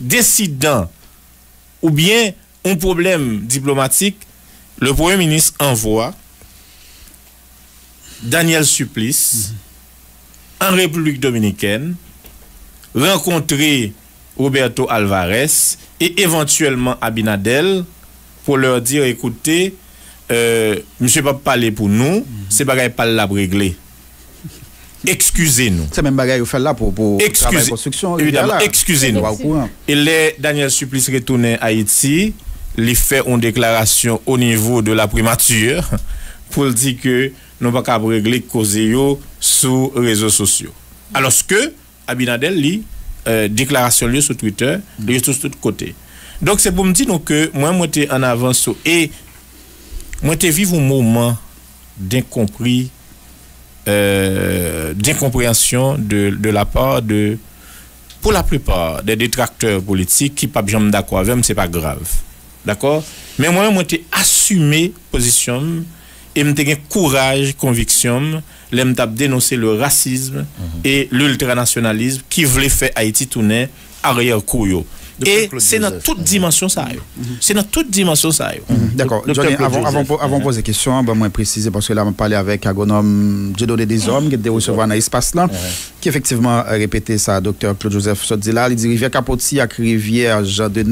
d'incident ou bien un problème diplomatique. Le Premier ministre envoie Daniel Supplice en République dominicaine, rencontrer Roberto Alvarez et éventuellement Abinadel pour leur dire écoutez, euh, monsieur pas parler pour nous, mhm. ce -hmm. pas la régler. Excusez-nous. C'est même bagaille fait là pour, pour construction. Évidemment, excusez-nous. Et les Daniel Supplice retourne à Haïti, il fait une déclaration au niveau de la primature pour dire que nous pas capable régler cause sur réseaux sociaux. Alors que Abinadel lit euh, déclaration lieu sur Twitter, mm. lieu sur côté. Donc c'est pour me dire que moi moi suis en avance et moi suis vivre un moment d'incompris euh, d'incompréhension de, la part de pour la plupart des détracteurs politiques qui pas bien d'accord avec c'est pas grave. D'accord Mais moi moi suis assumé position et me gen courage, conviction, l'aime t'a dénoncer le racisme mhm. et l'ultranationalisme qui voulait faire Haïti tourner arrière cour Et c'est dans toute dimension ça. Mhm. C'est dans toute dimension ça. Mhm. D'accord. Avant, avant, poser poser question, je hein, bah, moi préciser parce que là, on parlait avec agronome donné des hommes qui était recevoir dans l'espace là, qui effectivement euh, répété ça, docteur Claude Joseph Sotzila, Il dit rivière Capoti à rivière Jean de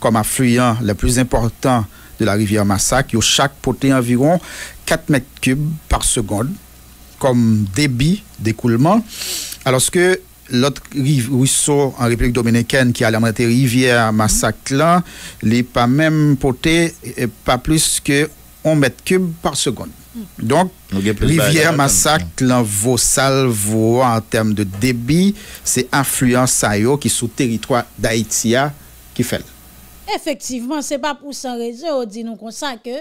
comme affluent le plus important de la rivière Massac, a chaque porté environ 4 mètres cubes par seconde comme débit d'écoulement, alors que l'autre ruisseau en République dominicaine qui a la rivière Massac là, n'est pas même porté pas plus que 1 mètre cube par seconde. Donc, rivière Massac, vaut salvo en termes de débit, c'est influence qui est sous territoire d'Haïti qui fait. Efektivman se pa pousan reze ou di nou konsa ke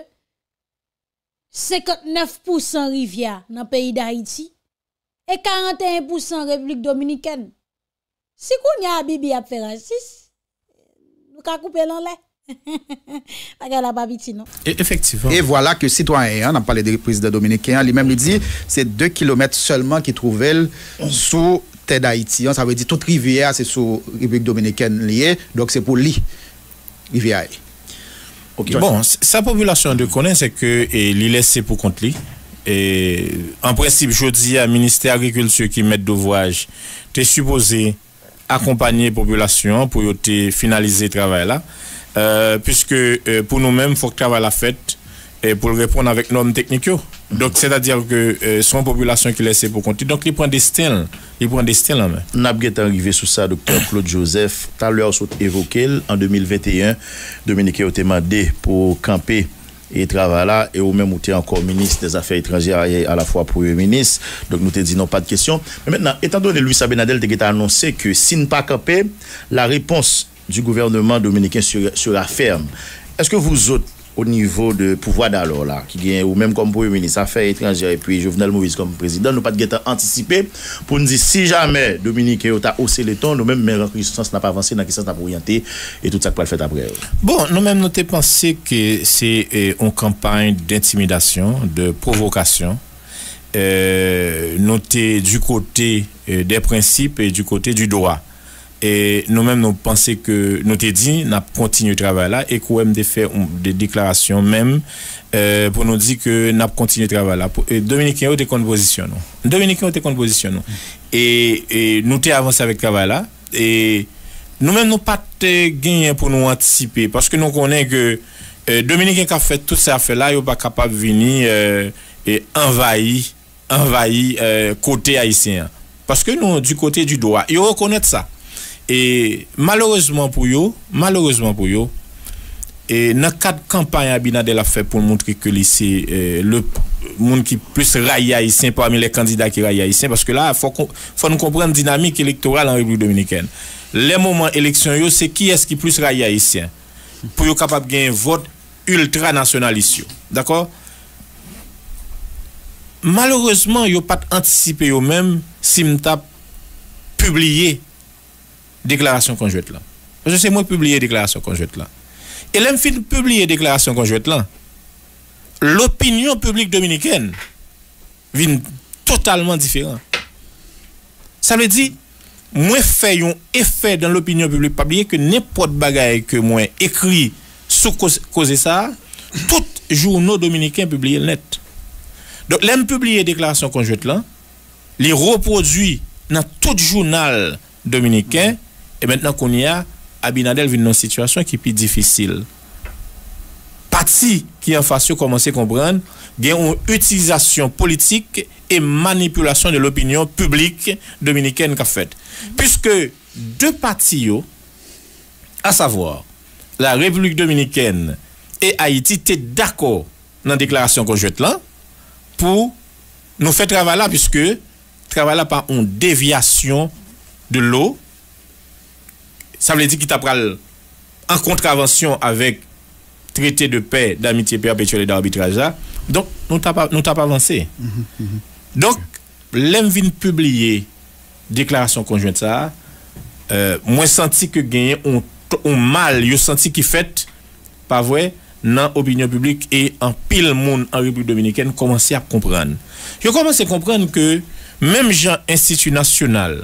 59 pousan rivya nan peyi d'Haïti E 41 pousan Republik Dominikèn Si kou nye abibi ap Ferran 6 Mou ka koupe lan le Pake la babiti nou Efektivman E voilà ke citoyen nan pale de reprise de Dominikèn Li mèm li di se 2 km seulement ki trouvel sou te d'Haïti Sa vè di tout rivya se sou Republik Dominikèn liye Dok se pou li Bon, sa population de connaît, c'est que l'île est pour compte lui. Et en principe, je dis à ministère de l'Agriculture qui met d'ouvrage, tu es supposé accompagner la population pour finaliser le travail là. Euh, puisque euh, pour nous-mêmes, il faut que le travail soit fait et pour répondre avec normes techniques. Donc, c'est-à-dire que euh, son population qui laisse pour continuer. Donc, il prend des styles. Il prend des styles On a Nous arrivé sur ça, docteur Claude Joseph. Tout à l'heure, évoqué en 2021, Dominique a demandé pour camper et travailler là et au même outil encore ministre des affaires étrangères à la fois premier ministre donc nous te dit non pas de question mais maintenant étant donné Luis Abinadel qui a annoncé que si ne pas camper la réponse du gouvernement dominicain sera ferme est-ce que vous autres au niveau de pouvoir d'alors là, qui gagne ou même comme premier ministre, affaires étrangères et puis Jovenel Moïse comme président, nous pas de anticipé pour nous dire si jamais Dominique a haussé le ton, nous même mais n'a pas avancé, dans quel n'a pas orienté et tout ça qu'on le fait après. Bon, nous même nous pensé que c'est euh, une campagne d'intimidation, de provocation. Euh, noté du côté euh, des principes et du côté du droit. E nou mèm nou panse ke nou te di nap kontinu travè la e kouèm de fè ou de deklarasyon mèm e, pou nou di ke nap kontinu travè la e, Dominikien ou te kontpozisyon nou Dominikien ou te kontpozisyon nou e nou te avanse avèk travè la e nou mèm nou pat genyen pou nou antisipe paske nou konen ke Dominikien ka fè tout se a fè la yo pa kapab vini envayi kote Aisyen paske nou du kote du doa yo konen sa E malourezman pou yo, malourezman pou yo, e nan kat kampanyan binade la fèp pou moun tre ke li se e, le moun ki plus rayayisyen pwami le kandida ki rayayisyen, paske la, fwa nou kompren dinamik elektoral an Republik Dominikèn. Le mouman eleksyon yo, se ki es ki plus rayayisyen pou yo kapap gen yon vot ultra-nasyonalisyen, d'akor? Malourezman yo pat anticipé yo mèm si mta publiye déclaration conjointe là. Parce que c'est moi qui publié déclaration conjointe là. Et là, je publié déclaration conjointe là. L'opinion publique dominicaine vient totalement différente. Ça veut dire, moi fais un effet dans l'opinion publique, pas que n'importe bagaille que moi écrit sous cause ça, tout journaux dominicains publiés net. Donc, publié publier déclaration conjointe là, les reproduit dans tout journal dominicain, Et maintenant qu'on y a, Abinadel vit une situation qui est plus difficile. Parti qui en face, on commence à comprendre, il y a une utilisation politique et manipulation de l'opinion publique dominikène qu'a faite. Puisque deux parties, à savoir la République Dominikène et Haïti, étaient d'accord dans la déclaration qu'on jette là pour nous faire travailler puisque travailler par une déviation de l'eau ça veut dire qu'il t'a en contravention avec traité de paix, d'amitié perpétuelle et d'arbitrage. Donc, nous n'avons pas, avancé. Mhm, mhm. Donc, publier déclaration conjointe ça, euh, moi senti que gagné on, ont mal, Je senti qui fait, pas vrai, dans l'opinion publique et en pile monde en République dominicaine commencé à comprendre. je commence à comprendre que même gens institut national,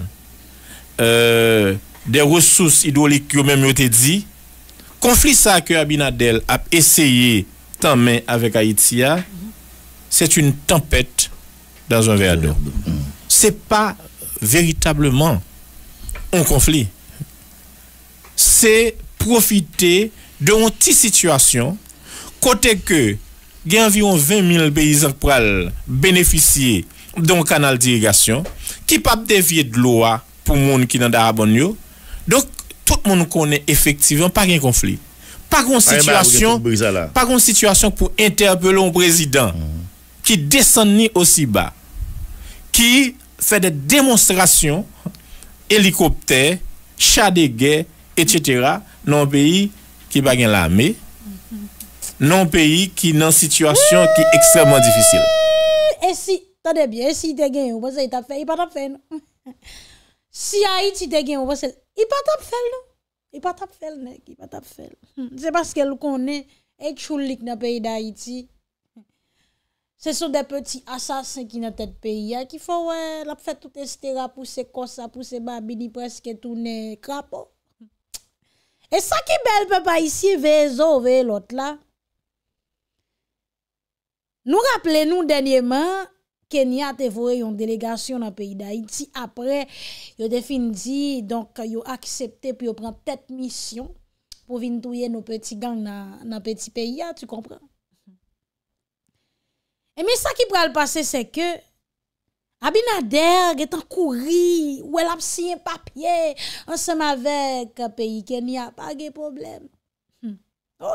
euh, de resous idolik yo mèm yo te di konflisa ke Abinadel ap eseye tanmen avek Ayitsiya set un tempet dan zon veyado se pa veritableman un konfli se profite de un ti situasyon kote ke genvi un 20.000 beizak pral beneficye don kanal dirigasyon ki pap devye dloa pou moun ki nan da abon yo Donc, tout le monde connaît effectivement, pas un conflit. Pas une ah, eh ben, situation, pas une situation pour interpeller un président mm. qui descend aussi bas, qui fait des démonstrations, hélicoptères, chats de guerre, etc., dans un pays qui n'a pas l'armée, dans un pays qui est dans une situation qui est extrêmement difficile. Et si, bien, si tu fait, il pas Si Haiti te gen ou basel, i pat ap fel nou. I pat ap fel nek, i pat ap fel. Se baske lou konen, e choulik na peyi da Haiti. Se son de peti asasen ki nan tet peyi, a ki fwa wè, lap fè tout estera pou se kosa, pou se mabini preske tou ne krapou. E sa ki bel pepa isi, veye zo, veye lot la. Nou rappele nou denye mè, Kenya te vore yon delegasyon nan peyi d'Haïti. Apre, yo defin di, donk yo aksepte, pi yo pran tet misyon pou vin touye nou peti gang nan peti peyi a, tu kompran. E mi sa ki pral pase se ke, abina der, getan kouri, ou el ap si yon papye, an seman vek, peyi Kenya, pa ge problem. Hmm.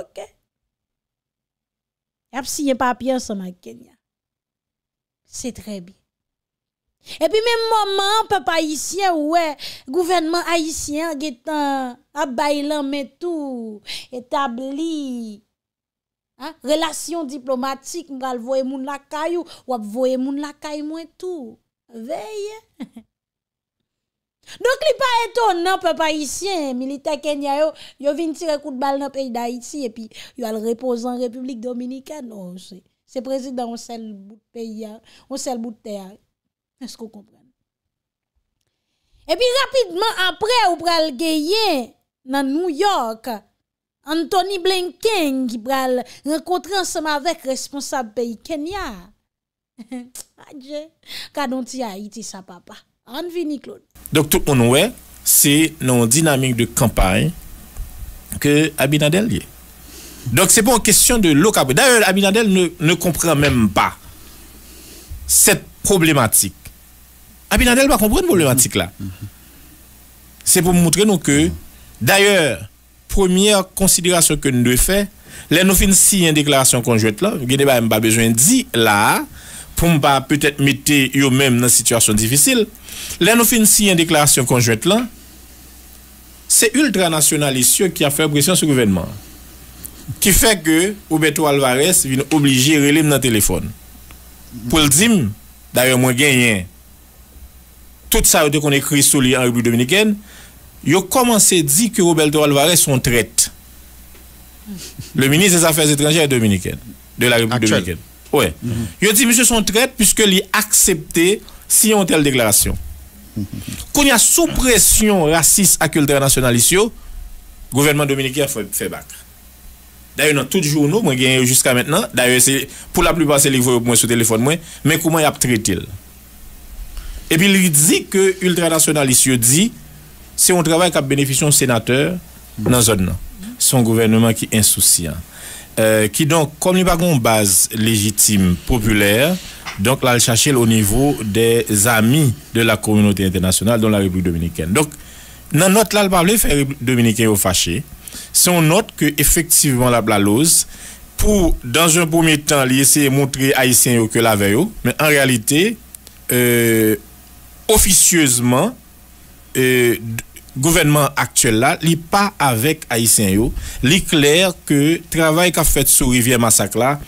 Ok. Ap si yon papye an seman kenya. Se trebi. E pi men mouman, papayisyen, wè, gouvenman ayisyen, getan, abaylan men tou, etabli, relasyon diplomatik, mga l voye moun lakay ou, wap voye moun lakay mwen tou. Veye. Donk li pa eton nan, papayisyen, milite kenya yo, yo vinti rekout bal nan peyi da iti, e pi yo al reposan republik dominikan, non se. Se prezident ou sel bout peyar, ou sel bout teyar. E skou komplem. E pi rapidman apre ou pral geye nan New York, Anthony Blanking pral rekotre ansema vek responsab pey Kenya. Adje, ka don ti a iti sa papa. An vini klon. Doktor Onwe, se nan dinamik de kampay ke Abinadelye. Donc, c'est pas une question de localité. D'ailleurs, Abinadel ne, comprend même pas cette problématique. Abinadel comprend pas cette problématique-là. C'est pour montrer que, d'ailleurs, première considération que nous devons faire, les nous finissons une déclaration conjointe là, nous n'ai pas besoin de dire là, pour ne pas peut-être mettre eux-mêmes dans une situation difficile. Les nous finissons une déclaration conjointe là, c'est ultranationaliste qui a fait pression sur le gouvernement qui fait que Roberto Alvarez vient obligé oblige téléphone le téléphone pour le moi d'ailleurs moi gagné. tout sa écrit sur lui en République Dominicaine il a commencé à dire que Roberto Alvarez son traite. Le ministre des Affaires étrangères Dominicaine de la République Dominicaine Ouais. Il -hmm. Yo monsieur son traite puisque a accepté si telle déclaration. qu'on y a sous pression raciste à culture nationaliste, le gouvernement dominicain fait back Dè yon nan, tout jounou mwen gen yon jiska mètnan Dè yon, pou la plupan se li vo yo mwen sou telefon mwen Mwen kouman yap tre til E pi li di ke ultra-nasyonalis yo di Se yon travay kap benefisyon senater Nan zon nan Son gouvernement ki insousi Ki donk, kom li bagon base legitime, populèr Donk la l chache l o nivou des ami De la komyonote internasyonal donk la republik dominikèn Donk nan not la l pable fè republik dominikèn ou fache si on note que effectivement la blalose, pour, dans un premier temps, essayer de montrer à Haïtien que la veille, mais en réalité, euh, officieusement, le euh, gouvernement actuel là, li pas avec Haïtien il est clair que le travail qu'a fait sur rivière massacre là,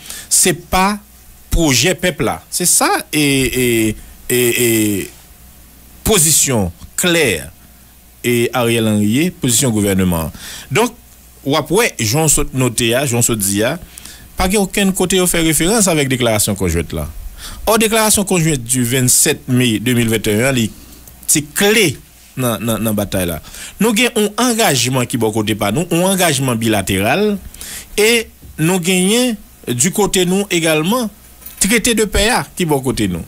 n'est pas projet peuple là. C'est ça et, position claire et Ariel Henry, position gouvernement. Donc wap wè, joun sot note ya, joun sot diya, pa gen yon ken kote yo fè referans avèk deklarasyon konjwèt la. Ou deklarasyon konjwèt du 27 mi 2021 li, ti kle nan batay la. Nou gen yon engajman ki bon kote pa nou, yon engajman bilateral, e nou gen yon du kote nou egalman trete de peya ki bon kote nou.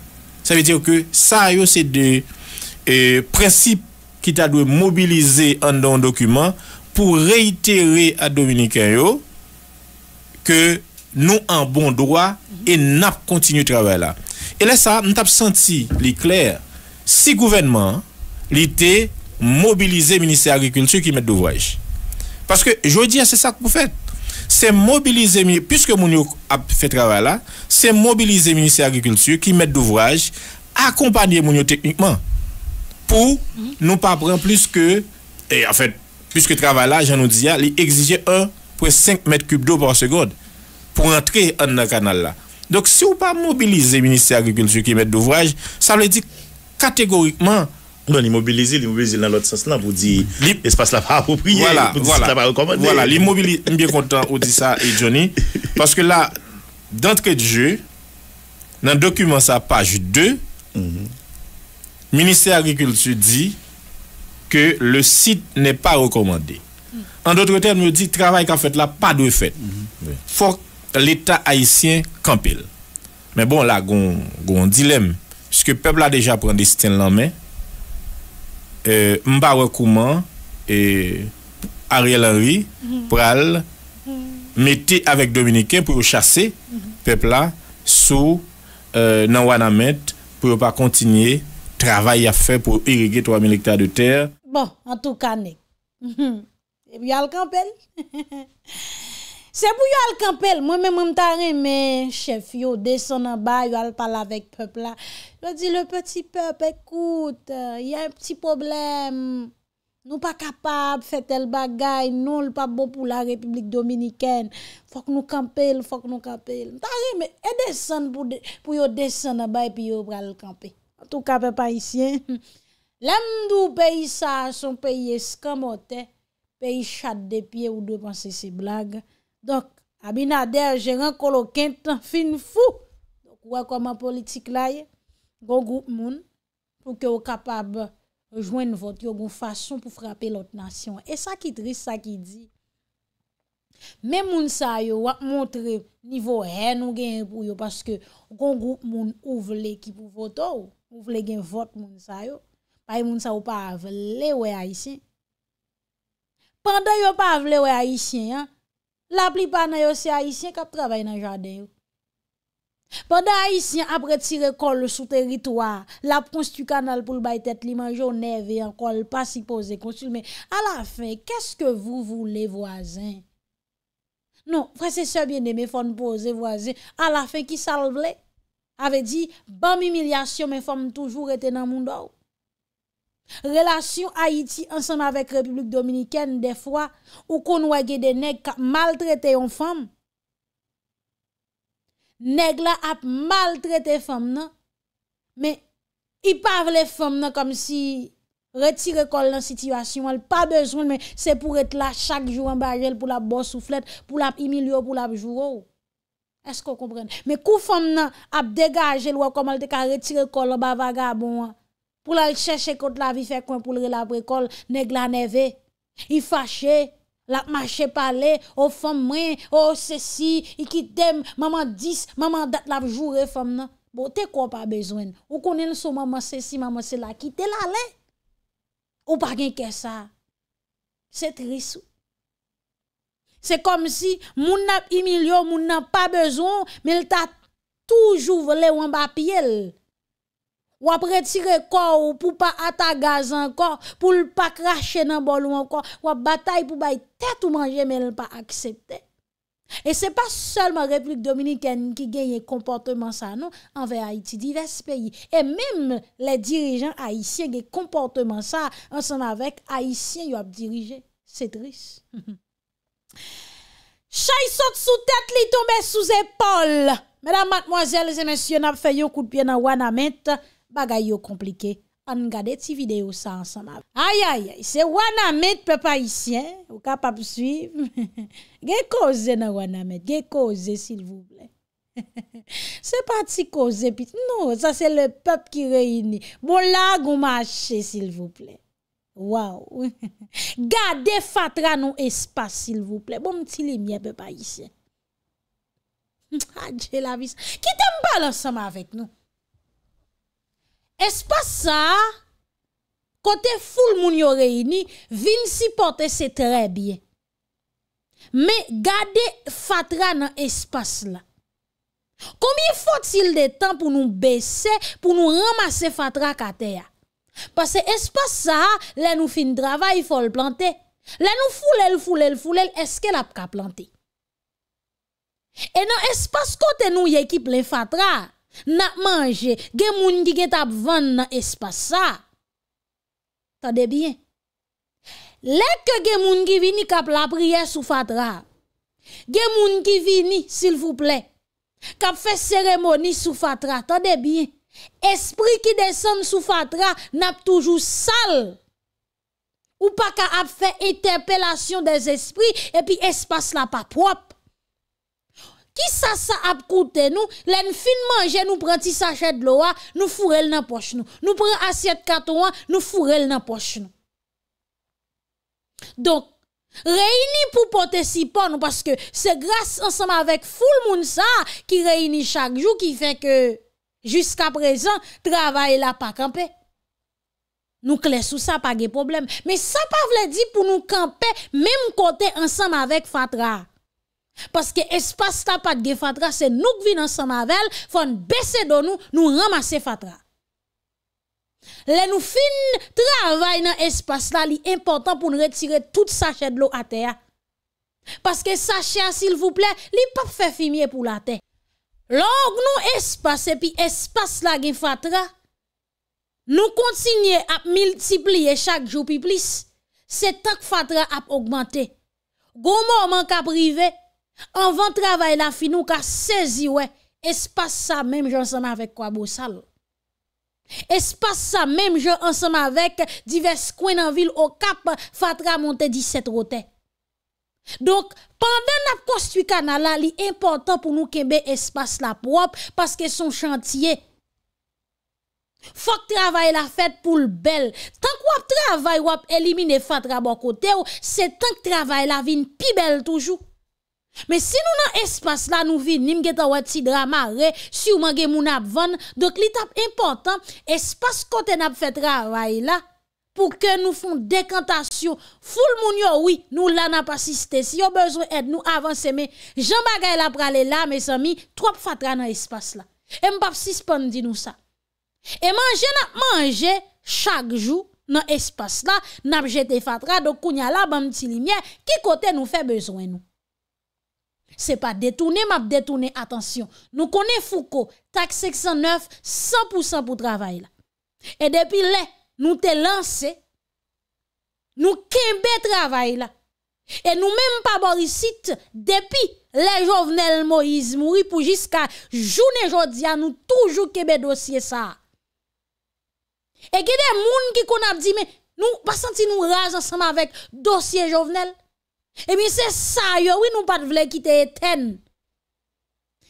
Sa ve dire ke sa yo se de euh, precipe ki ta dwe mobilize an don dokuman pour réitérer à Dominique que nous en bon droit et n'a continué le travail là. Et là, ça, nous avons senti, clair, si le gouvernement était mobilisé ministère de l'Agriculture qui met d'ouvrage. Parce que je dis, c'est ça que vous faites. C'est mobiliser, puisque nous a fait travail là, c'est mobiliser ministère de l'Agriculture qui met d'ouvrage, accompagner mon techniquement pour nous pas prendre plus que, et en fait, puisque travail là, j'en nous dis, il exigeait 1,5 mètres cubes d'eau par seconde pour entrer dans le canal là. Donc, si vous pas le ministère de l'Agriculture qui met d'ouvrage, ça veut dire catégoriquement. Non, l'immobiliser, l'immobiliser dans l'autre sens là, vous dites, l'espace là pas approprié, voilà, voilà, pas Voilà, l'immobilisation... je suis bien content, On dit ça, et Johnny, parce que là, d'entrée de jeu, dans le document, ça, page 2, le mhm. ministère de l'Agriculture dit, ke le sit nè pa rekomande. An doutre term me di, travay ka fet la, pa dwe fet. Fok l'eta Haitien kampel. Men bon la, goun dilem, pske pepla deja prende siten nan men, euh, mba rekomand, e, Ariel Henry, pral, mette avèk Dominikè, pou yo chase, pepla, sou, euh, nan wana met, pou yo pa kontinye, travail à faire pour irriguer 3000 hectares de terre. Bon, en tout cas, nek. Mhm. Et puis, le campel. C'est pour le le campel. Moi-même, je mais chef yo descend en bas, Il va parler avec peuple là. Je dis, le petit peuple, écoute, il euh, y a un petit problème. Nous pas capables de faire tel nous non, le pas bon pour la République dominicaine. Faut que nous camper, faut que nous camper. M'ta mais et descendre pour, pour descendre en bas et puis yo le camper. An tou kape pa isyen. Lamdou peyi sa, son peyi eskamote, peyi chat depye ou de panse se blague. Donk, Abinader jen an kolokentan fin fou. Donk wakwa man politik laye, gon goup moun, pou ke w kapab jwen vot yon gon fason pou frape lot nasyon. E sa ki tris, sa ki di. Men moun sa yo wak montre nivou en ou gen yon pou yo Paske kon group moun ou vle ki pou voto ou Ou vle gen vot moun sa yo Pay moun sa yo pa vle ou e Aisyen Pandan yo pa vle ou e Aisyen La pli pa nan yo se Aisyen kap trabay nan jadeyo Pandan Aisyen apre tire kol sou teritwa La ponstu kanal pou l baytet li manjou neve En kol pasi pose konsume A la fe kese ke vou vou le wazen Non, fwese sebyen de me fon poze, waze, a la fe ki sal vle. Ave di, bom imilyasyon me fon toujou reten nan moun do. Relasyon Haiti ansan avèk Republik Dominikèn defwa, ou kon wage de neg mal trete yon fon. Neg la ap mal trete fon nan, me i pavle fon nan kom si... Retire kol nan sitivasyon, al pa bezwen men, se pou et la chak jou an bagel pou la bon souflet, pou la imilyo, pou la vjouro. Esko kompren? Men kou fom nan ap degaje lwa kom al dek a retire kol an bavaga bon an? Pou la l cheshe kont la vi fekwen pou l re la vrekol, neg la neve? I fache, la mache pale, bon, ou fom men, ou sesi, i kite maman dis, maman dat la vjoure fom nan? Bo, te kwa pa bezwen? Ou konen sou maman sesi, maman sela, kite la len? Ou pa gen ke sa, se trisou. Se kom si moun nan imilyon, moun nan pa bezon, men lta toujou vle wan ba piyel. Ou apre tire kou pou pa ata gaz anko, pou lpa krashe nan bol ou anko, ou ap batay pou bay tet ou manje men lpa aksepte. E se pa selman replik dominiken ki genye komportement sa nou anve Haiti, divers peyi. E mèm le dirijen Haitien genye komportement sa anseman vek Haitien yo ap dirije. Se tris. Chay sot sou tet li tombe sou zepol. Mèdam matmoazèl, zè mèsyon ap fè yo koupè nan wana mèt, bagay yo komplike. An gade ti video sa ansama Ayayay, se wana met pe pa isye Ou kapap suiv Ge koze nan wana met Ge koze sil vouple Se pati koze pit Non, sa se le pep ki reyini Bon la goumache sil vouple Wow Gade fatra nou espas sil vouple Bon ti li mye pe pa isye Adje la vis Kitem bal ansama avet nou Espas sa, kote ful moun yo reyni, vin si pote se tre bie. Me gade fatra nan espas la. Komye fote sil de tan pou nou bese, pou nou ramase fatra kate ya? Pase espas sa, la nou fin dravay fol plante. La nou fulel fulel fulel, eske la ka plante. E nan espas kote nou yekip le fatra, N'a mangé, gen moun ki gen tap vann nan espace ça. Tendez bien. Lèk gen moun ki vini kap la prière sou fatra. Gen moun ki vini, s'il vous plaît. Kap fait cérémonie sou fatra. Tendez bien. Esprit qui descend sou fatra n'a toujours sale. Ou pas ap faire interpellation des esprits et puis espace là pas propre. Ki sa sa ap koute nou, len fin manje nou prenti sa ched lo a, nou furel nan poche nou. Nou pre asyet kato an, nou furel nan poche nou. Donk, reyni pou pote sipon nou, paske se gras ansam avek ful moun sa ki reyni chak jou ki feke jiska prezant travaye la pa kampe. Nou kles ou sa pa ge problem. Me sa pa vle di pou nou kampe mem kote ansam avek fatra a. Paske espas la pat gen fatra se nouk vi nan san mavel fon bese do nou nou ramase fatra. Le nou fin travay nan espas la li important pou nou retire tout sachet lo ate ya. Paske sachet sil vouple, li pap fefimiye pou late. Log nou espase pi espas la gen fatra, nou kontinye ap multipliye chak jou pi plis. Se tak fatra ap augmente. Gou mou man ka prive. Anvan travay la finou ka sezi wè, espas sa mèm jò ansèm avèk kwa bousal. Espas sa mèm jò ansèm avèk divers kwen anvil okap fatra monte 17 rotè. Donk panden ap kostwi kanala li impotant pou nou kembe espas la prop, paske son chantye. Fak travay la fèt pou l bel. Tank wap travay wap elimine fatra bo kote ou, se tank travay la vin pi bel toujou. Men si nou nan espas la nou vi, nim geta wati drama re, si ou mange moun ap van, dok li tap important, espas kote nap fet raray la, pou ke nou fon dekantasyon. Foul moun yo, oui, nou la nap asiste, si yo bezwen et nou avanse me, jan bagay la prale la, mes ami, twap fatra nan espas la. E mbap sispan di nou sa. E manje nan manje, chak jou nan espas la, nap jeti fatra, dok kounya la ban ti limye, ki kote nou fe bezwen nou. Se pa detounen map detounen, atensyon, nou konen foko, tak 609, 100% pou travay la. E depi le, nou te lansen, nou kembe travay la. E nou menm pa borisit, depi le jovenel Moïse Mouripou, pou jiska jounen jodia, nou toujou kebe dosye sa. E gede moun ki kon ap di, nou pasanti nou raj ansama vek dosye jovenel, Et eh bien c'est ça yo, oui nous pas voulons quitter Étienne.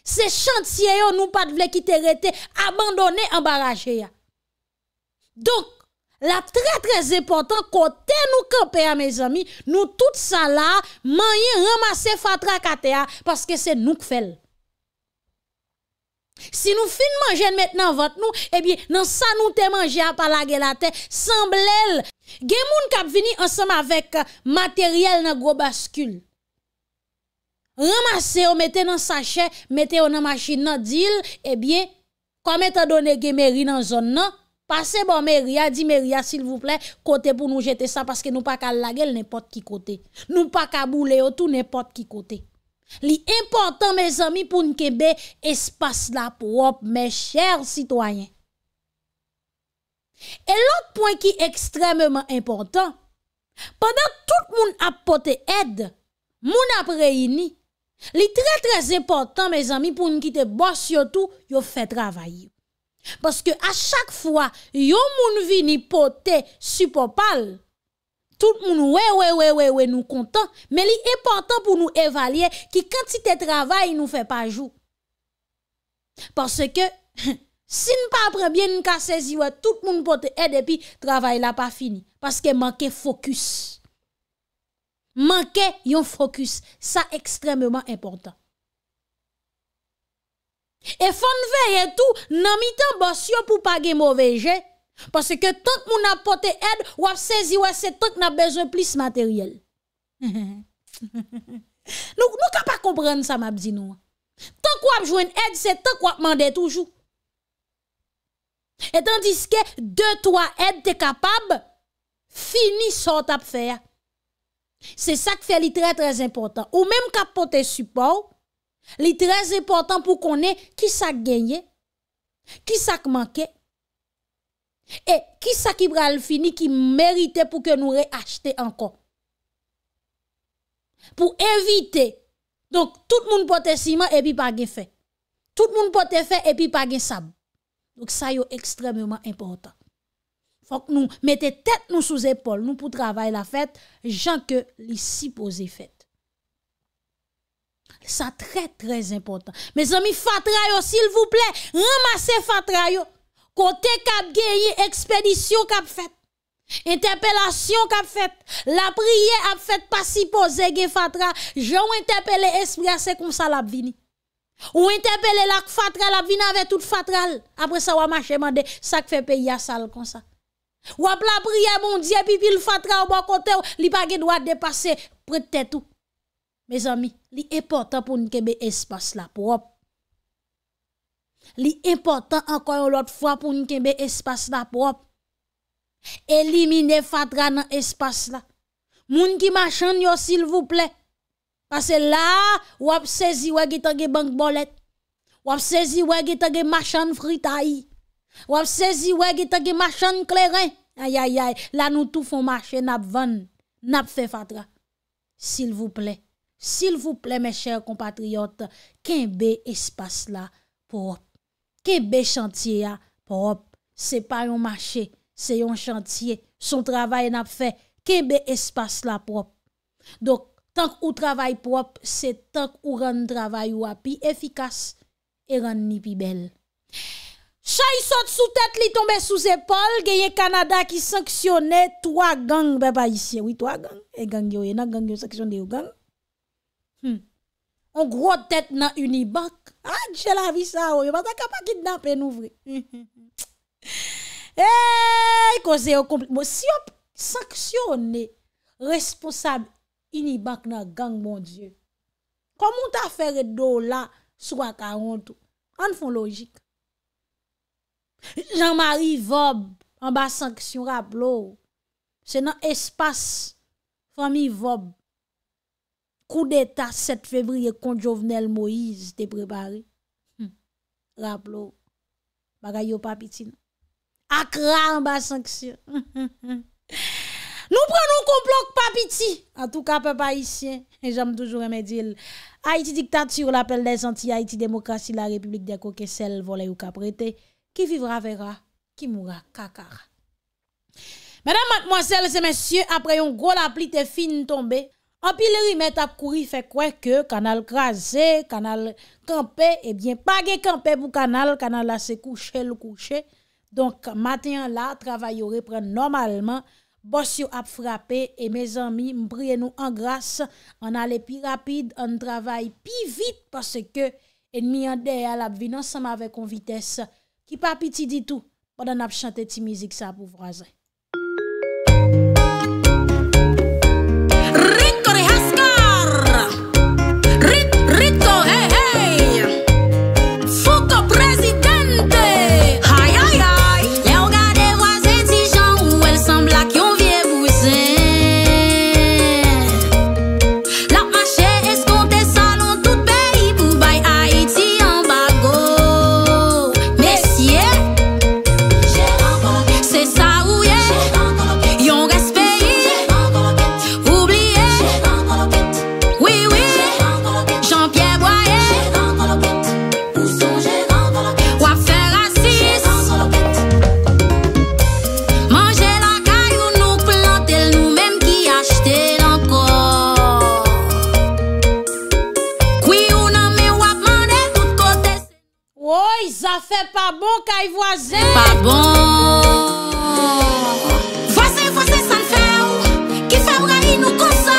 C'est chantier yo nous pas voulons quitter rete abandonné embarrassé Donc la très très important côté nous camper mes amis, nous tout ça là, moyen ramasser fatra katea parce que c'est nous qui fait. Si nous fin manger maintenant votre nous, eh bien, dans ça nous te manger à pas la tête, semble Gen moun kap vini ansam avèk materyèl nan gro baskül Ramase ou metè nan sachè, metè ou nan machin nan dil Ebyè, komè ta donè gen mèri nan zon nan Pase bon mèri ya, di mèri ya sil vouplè Kote pou nou jete sa, paske nou pa kal lagèl, ne pot ki kote Nou pa kabou leotou, ne pot ki kote Li important mè zami pou nkebe espas la prop mè chèr sitwayen Et l'autre point ki ekstremement important, pandan tout moun apote ed, moun apreini, li tre tre important, mes ami, pou nkite bas yotou, yo fe travayi. Paske a chak fwa, yo moun vini pote supopal, tout moun wewewewewe nou kontan, men li important pou nou evalye ki kantite travayi nou fe pa jou. Paske ke... Si n pa prebyen n ka sezi wè, tout moun pote ed epi, travay la pa fini. Paske manke fokus. Manke yon fokus. Sa ekstremement important. E fon vey etou, nan mitan basyo pou page mou veje, paseke tonk moun ap pote ed, wap sezi wè se tonk n ap bezo plis materyel. Nou ka pa kompren sa map zinou. Tonk wap jwen ed, se tonk wap mande toujou. Et tandis que deux, trois aides t'es capable, fini son à faire. C'est ça qui fait très très important. Ou même porter support, les très important pour qu'on ait qui ça gagné, qui ça manqué, et qui ça qui fini qui méritait pour que nous réachetions encore. Pour éviter. Donc tout le monde porte ciment et puis pas fait. Tout le monde porte fait et puis pas sable. Donc ça est extrêmement important. Faut que nous mettez tête nous sous épaule, nous pour travailler la fête, gens que les poser fête. Ça très très important. Mes amis fatra s'il vous plaît, ramassez fatra Côté cap gagné expédition cap fait. Interpellation qu'a fait, la prière a fait pas si fatra, j'ai interpellé esprit c'est comme ça la vini. Ou entepele lak fatral ap vin ave tout fatral Apre sa waman che mande sak fe pe yasal konsa Wap la priye moun diye pi pi l fatral wakote bon ou Li pa ge dwa depase pre te tou Mez ami, li e potan pou nkebe espas la pou wap Li e potan anko yon lot fwa pou nkebe espas la pou wap Elimine fatral nan espas la Moun ki man chan yo sil vou ple Pase la, wap sezi wè gita ge bank bolet. Wap sezi wè gita ge marchan fritayi. Wap sezi wè gita ge marchan kleren. Ayayay, la nou tou fon marchen nap ven, nap fe fatra. Sil vouple, sil vouple me chèr kompatriot, ken be espas la prop. Ken be chantye ya prop. Se pa yon marchen, se yon chantye, son travay nap fe. Ken be espas la prop. Dok, tank ou travay prop, se tank ou rande travay wapi, efikas, e rande nipi bel. Chay sot sou tet li tombe sou zepol, genye Kanada ki sanksyone, 3 gang beba isye, oui 3 gang, e gang yo, e nan gang yo sanksyone yo gang, hm, on gro tet nan unibank, a, ah, dje la vi sa o, oh, yo bata kapakit nan pen ouvre, he, he, he, e, e, kose yo komple, mo bon, si op, sanksyone, responsab, inibak nan gang moun die. Kom moun ta fere do la, swa karon tou. An foun logik. Jean-Marie Vaub, an ba sanksyon, rap lò, se nan espas, fami Vaub, kou de ta set febriye kon jovenel Moïse te prepari. Rap lò, bagay yo papiti nan. Akra an ba sanksyon. Ha ha ha ha. Nou pren nou kon blok papiti, an tou ka pe pa isyen, e jom toujou remedil. Haiti diktat sur l'apel des anti-Haiti demokrasi, la republik eh de koke sel, vole ou kaprete, ki vivra vera, ki moura kakara. Medan matmwansel se mensye, apre yon gwo la plite fin tombe, an pi le rimet ap kouri fe kwe ke, kanal kaze, kanal kampe, e bien page kampe pou kanal, kanal la se kouche, lou kouche, donk maten la, travayore pren normalman, Bos yo ap frape, e me zanmi mbriye nou angras, an ale pi rapide, an travay pi vite, pase ke en mi yande al ap vinansan ma ve kon vites, ki pa apiti di tou, padan ap chante ti mizik sa pou vwazen. E pa bon kaj voazen, e pa bon Vazen, vazen san fe ou, ki fe vrayi nou kon sa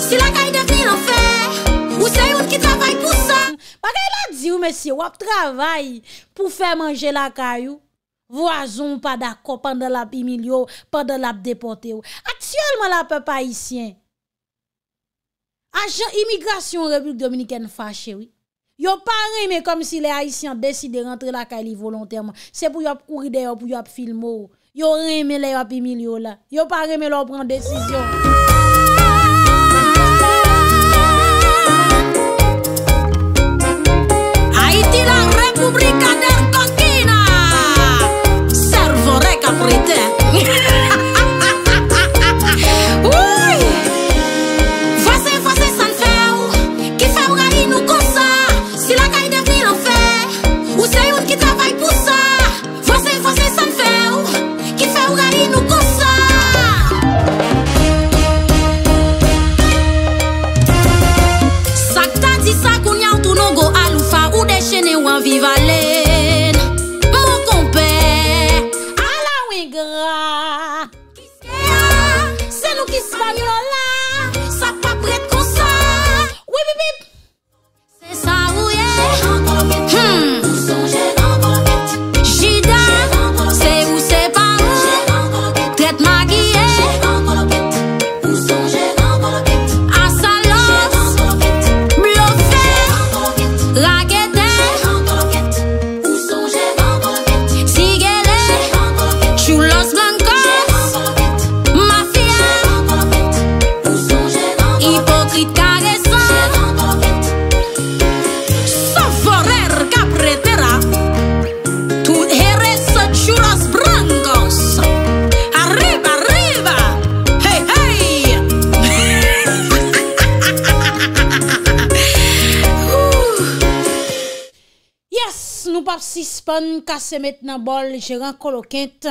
Si la kaj devini l'enfer, ou se yon ki travay pou sa Pa kaj la di ou mese, wap travay pou fe manje la kaj ou Vazen ou pa da kopan de la pi milio, pa de la depote ou Atyolman la pe pa isyen Ajan imigrasyon rebuke dominiken fache oui Yo pas mais comme si les haïtiens décident de rentrer la caille volontairement. C'est pour yop courir d'ailleurs pour yop filmer. Yo le les yop là. Yo pas remé leur prendre décision. Haïti la République de Coquina. Servo récaprité. C'est maintenant bol gérant coloquinte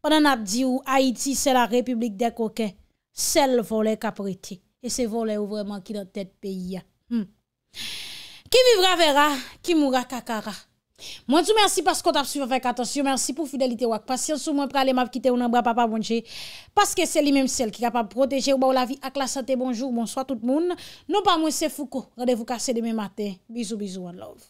pendant a dit où Haïti c'est la république des coquins le volet prit et c'est volet ou vraiment qui dans tête pays hein. hmm. qui vivra verra qui mourra kakara moi tout merci parce que t'as suivi avec attention merci pour fidélité ou patience ou moi m'a quitter ou bras papa bonjour parce que c'est lui même celle qui est capable protéger bah, ou la vie avec la santé bonjour bonsoir tout le monde non pas moi c'est Foucault rendez-vous cassé demain matin bisous bisous love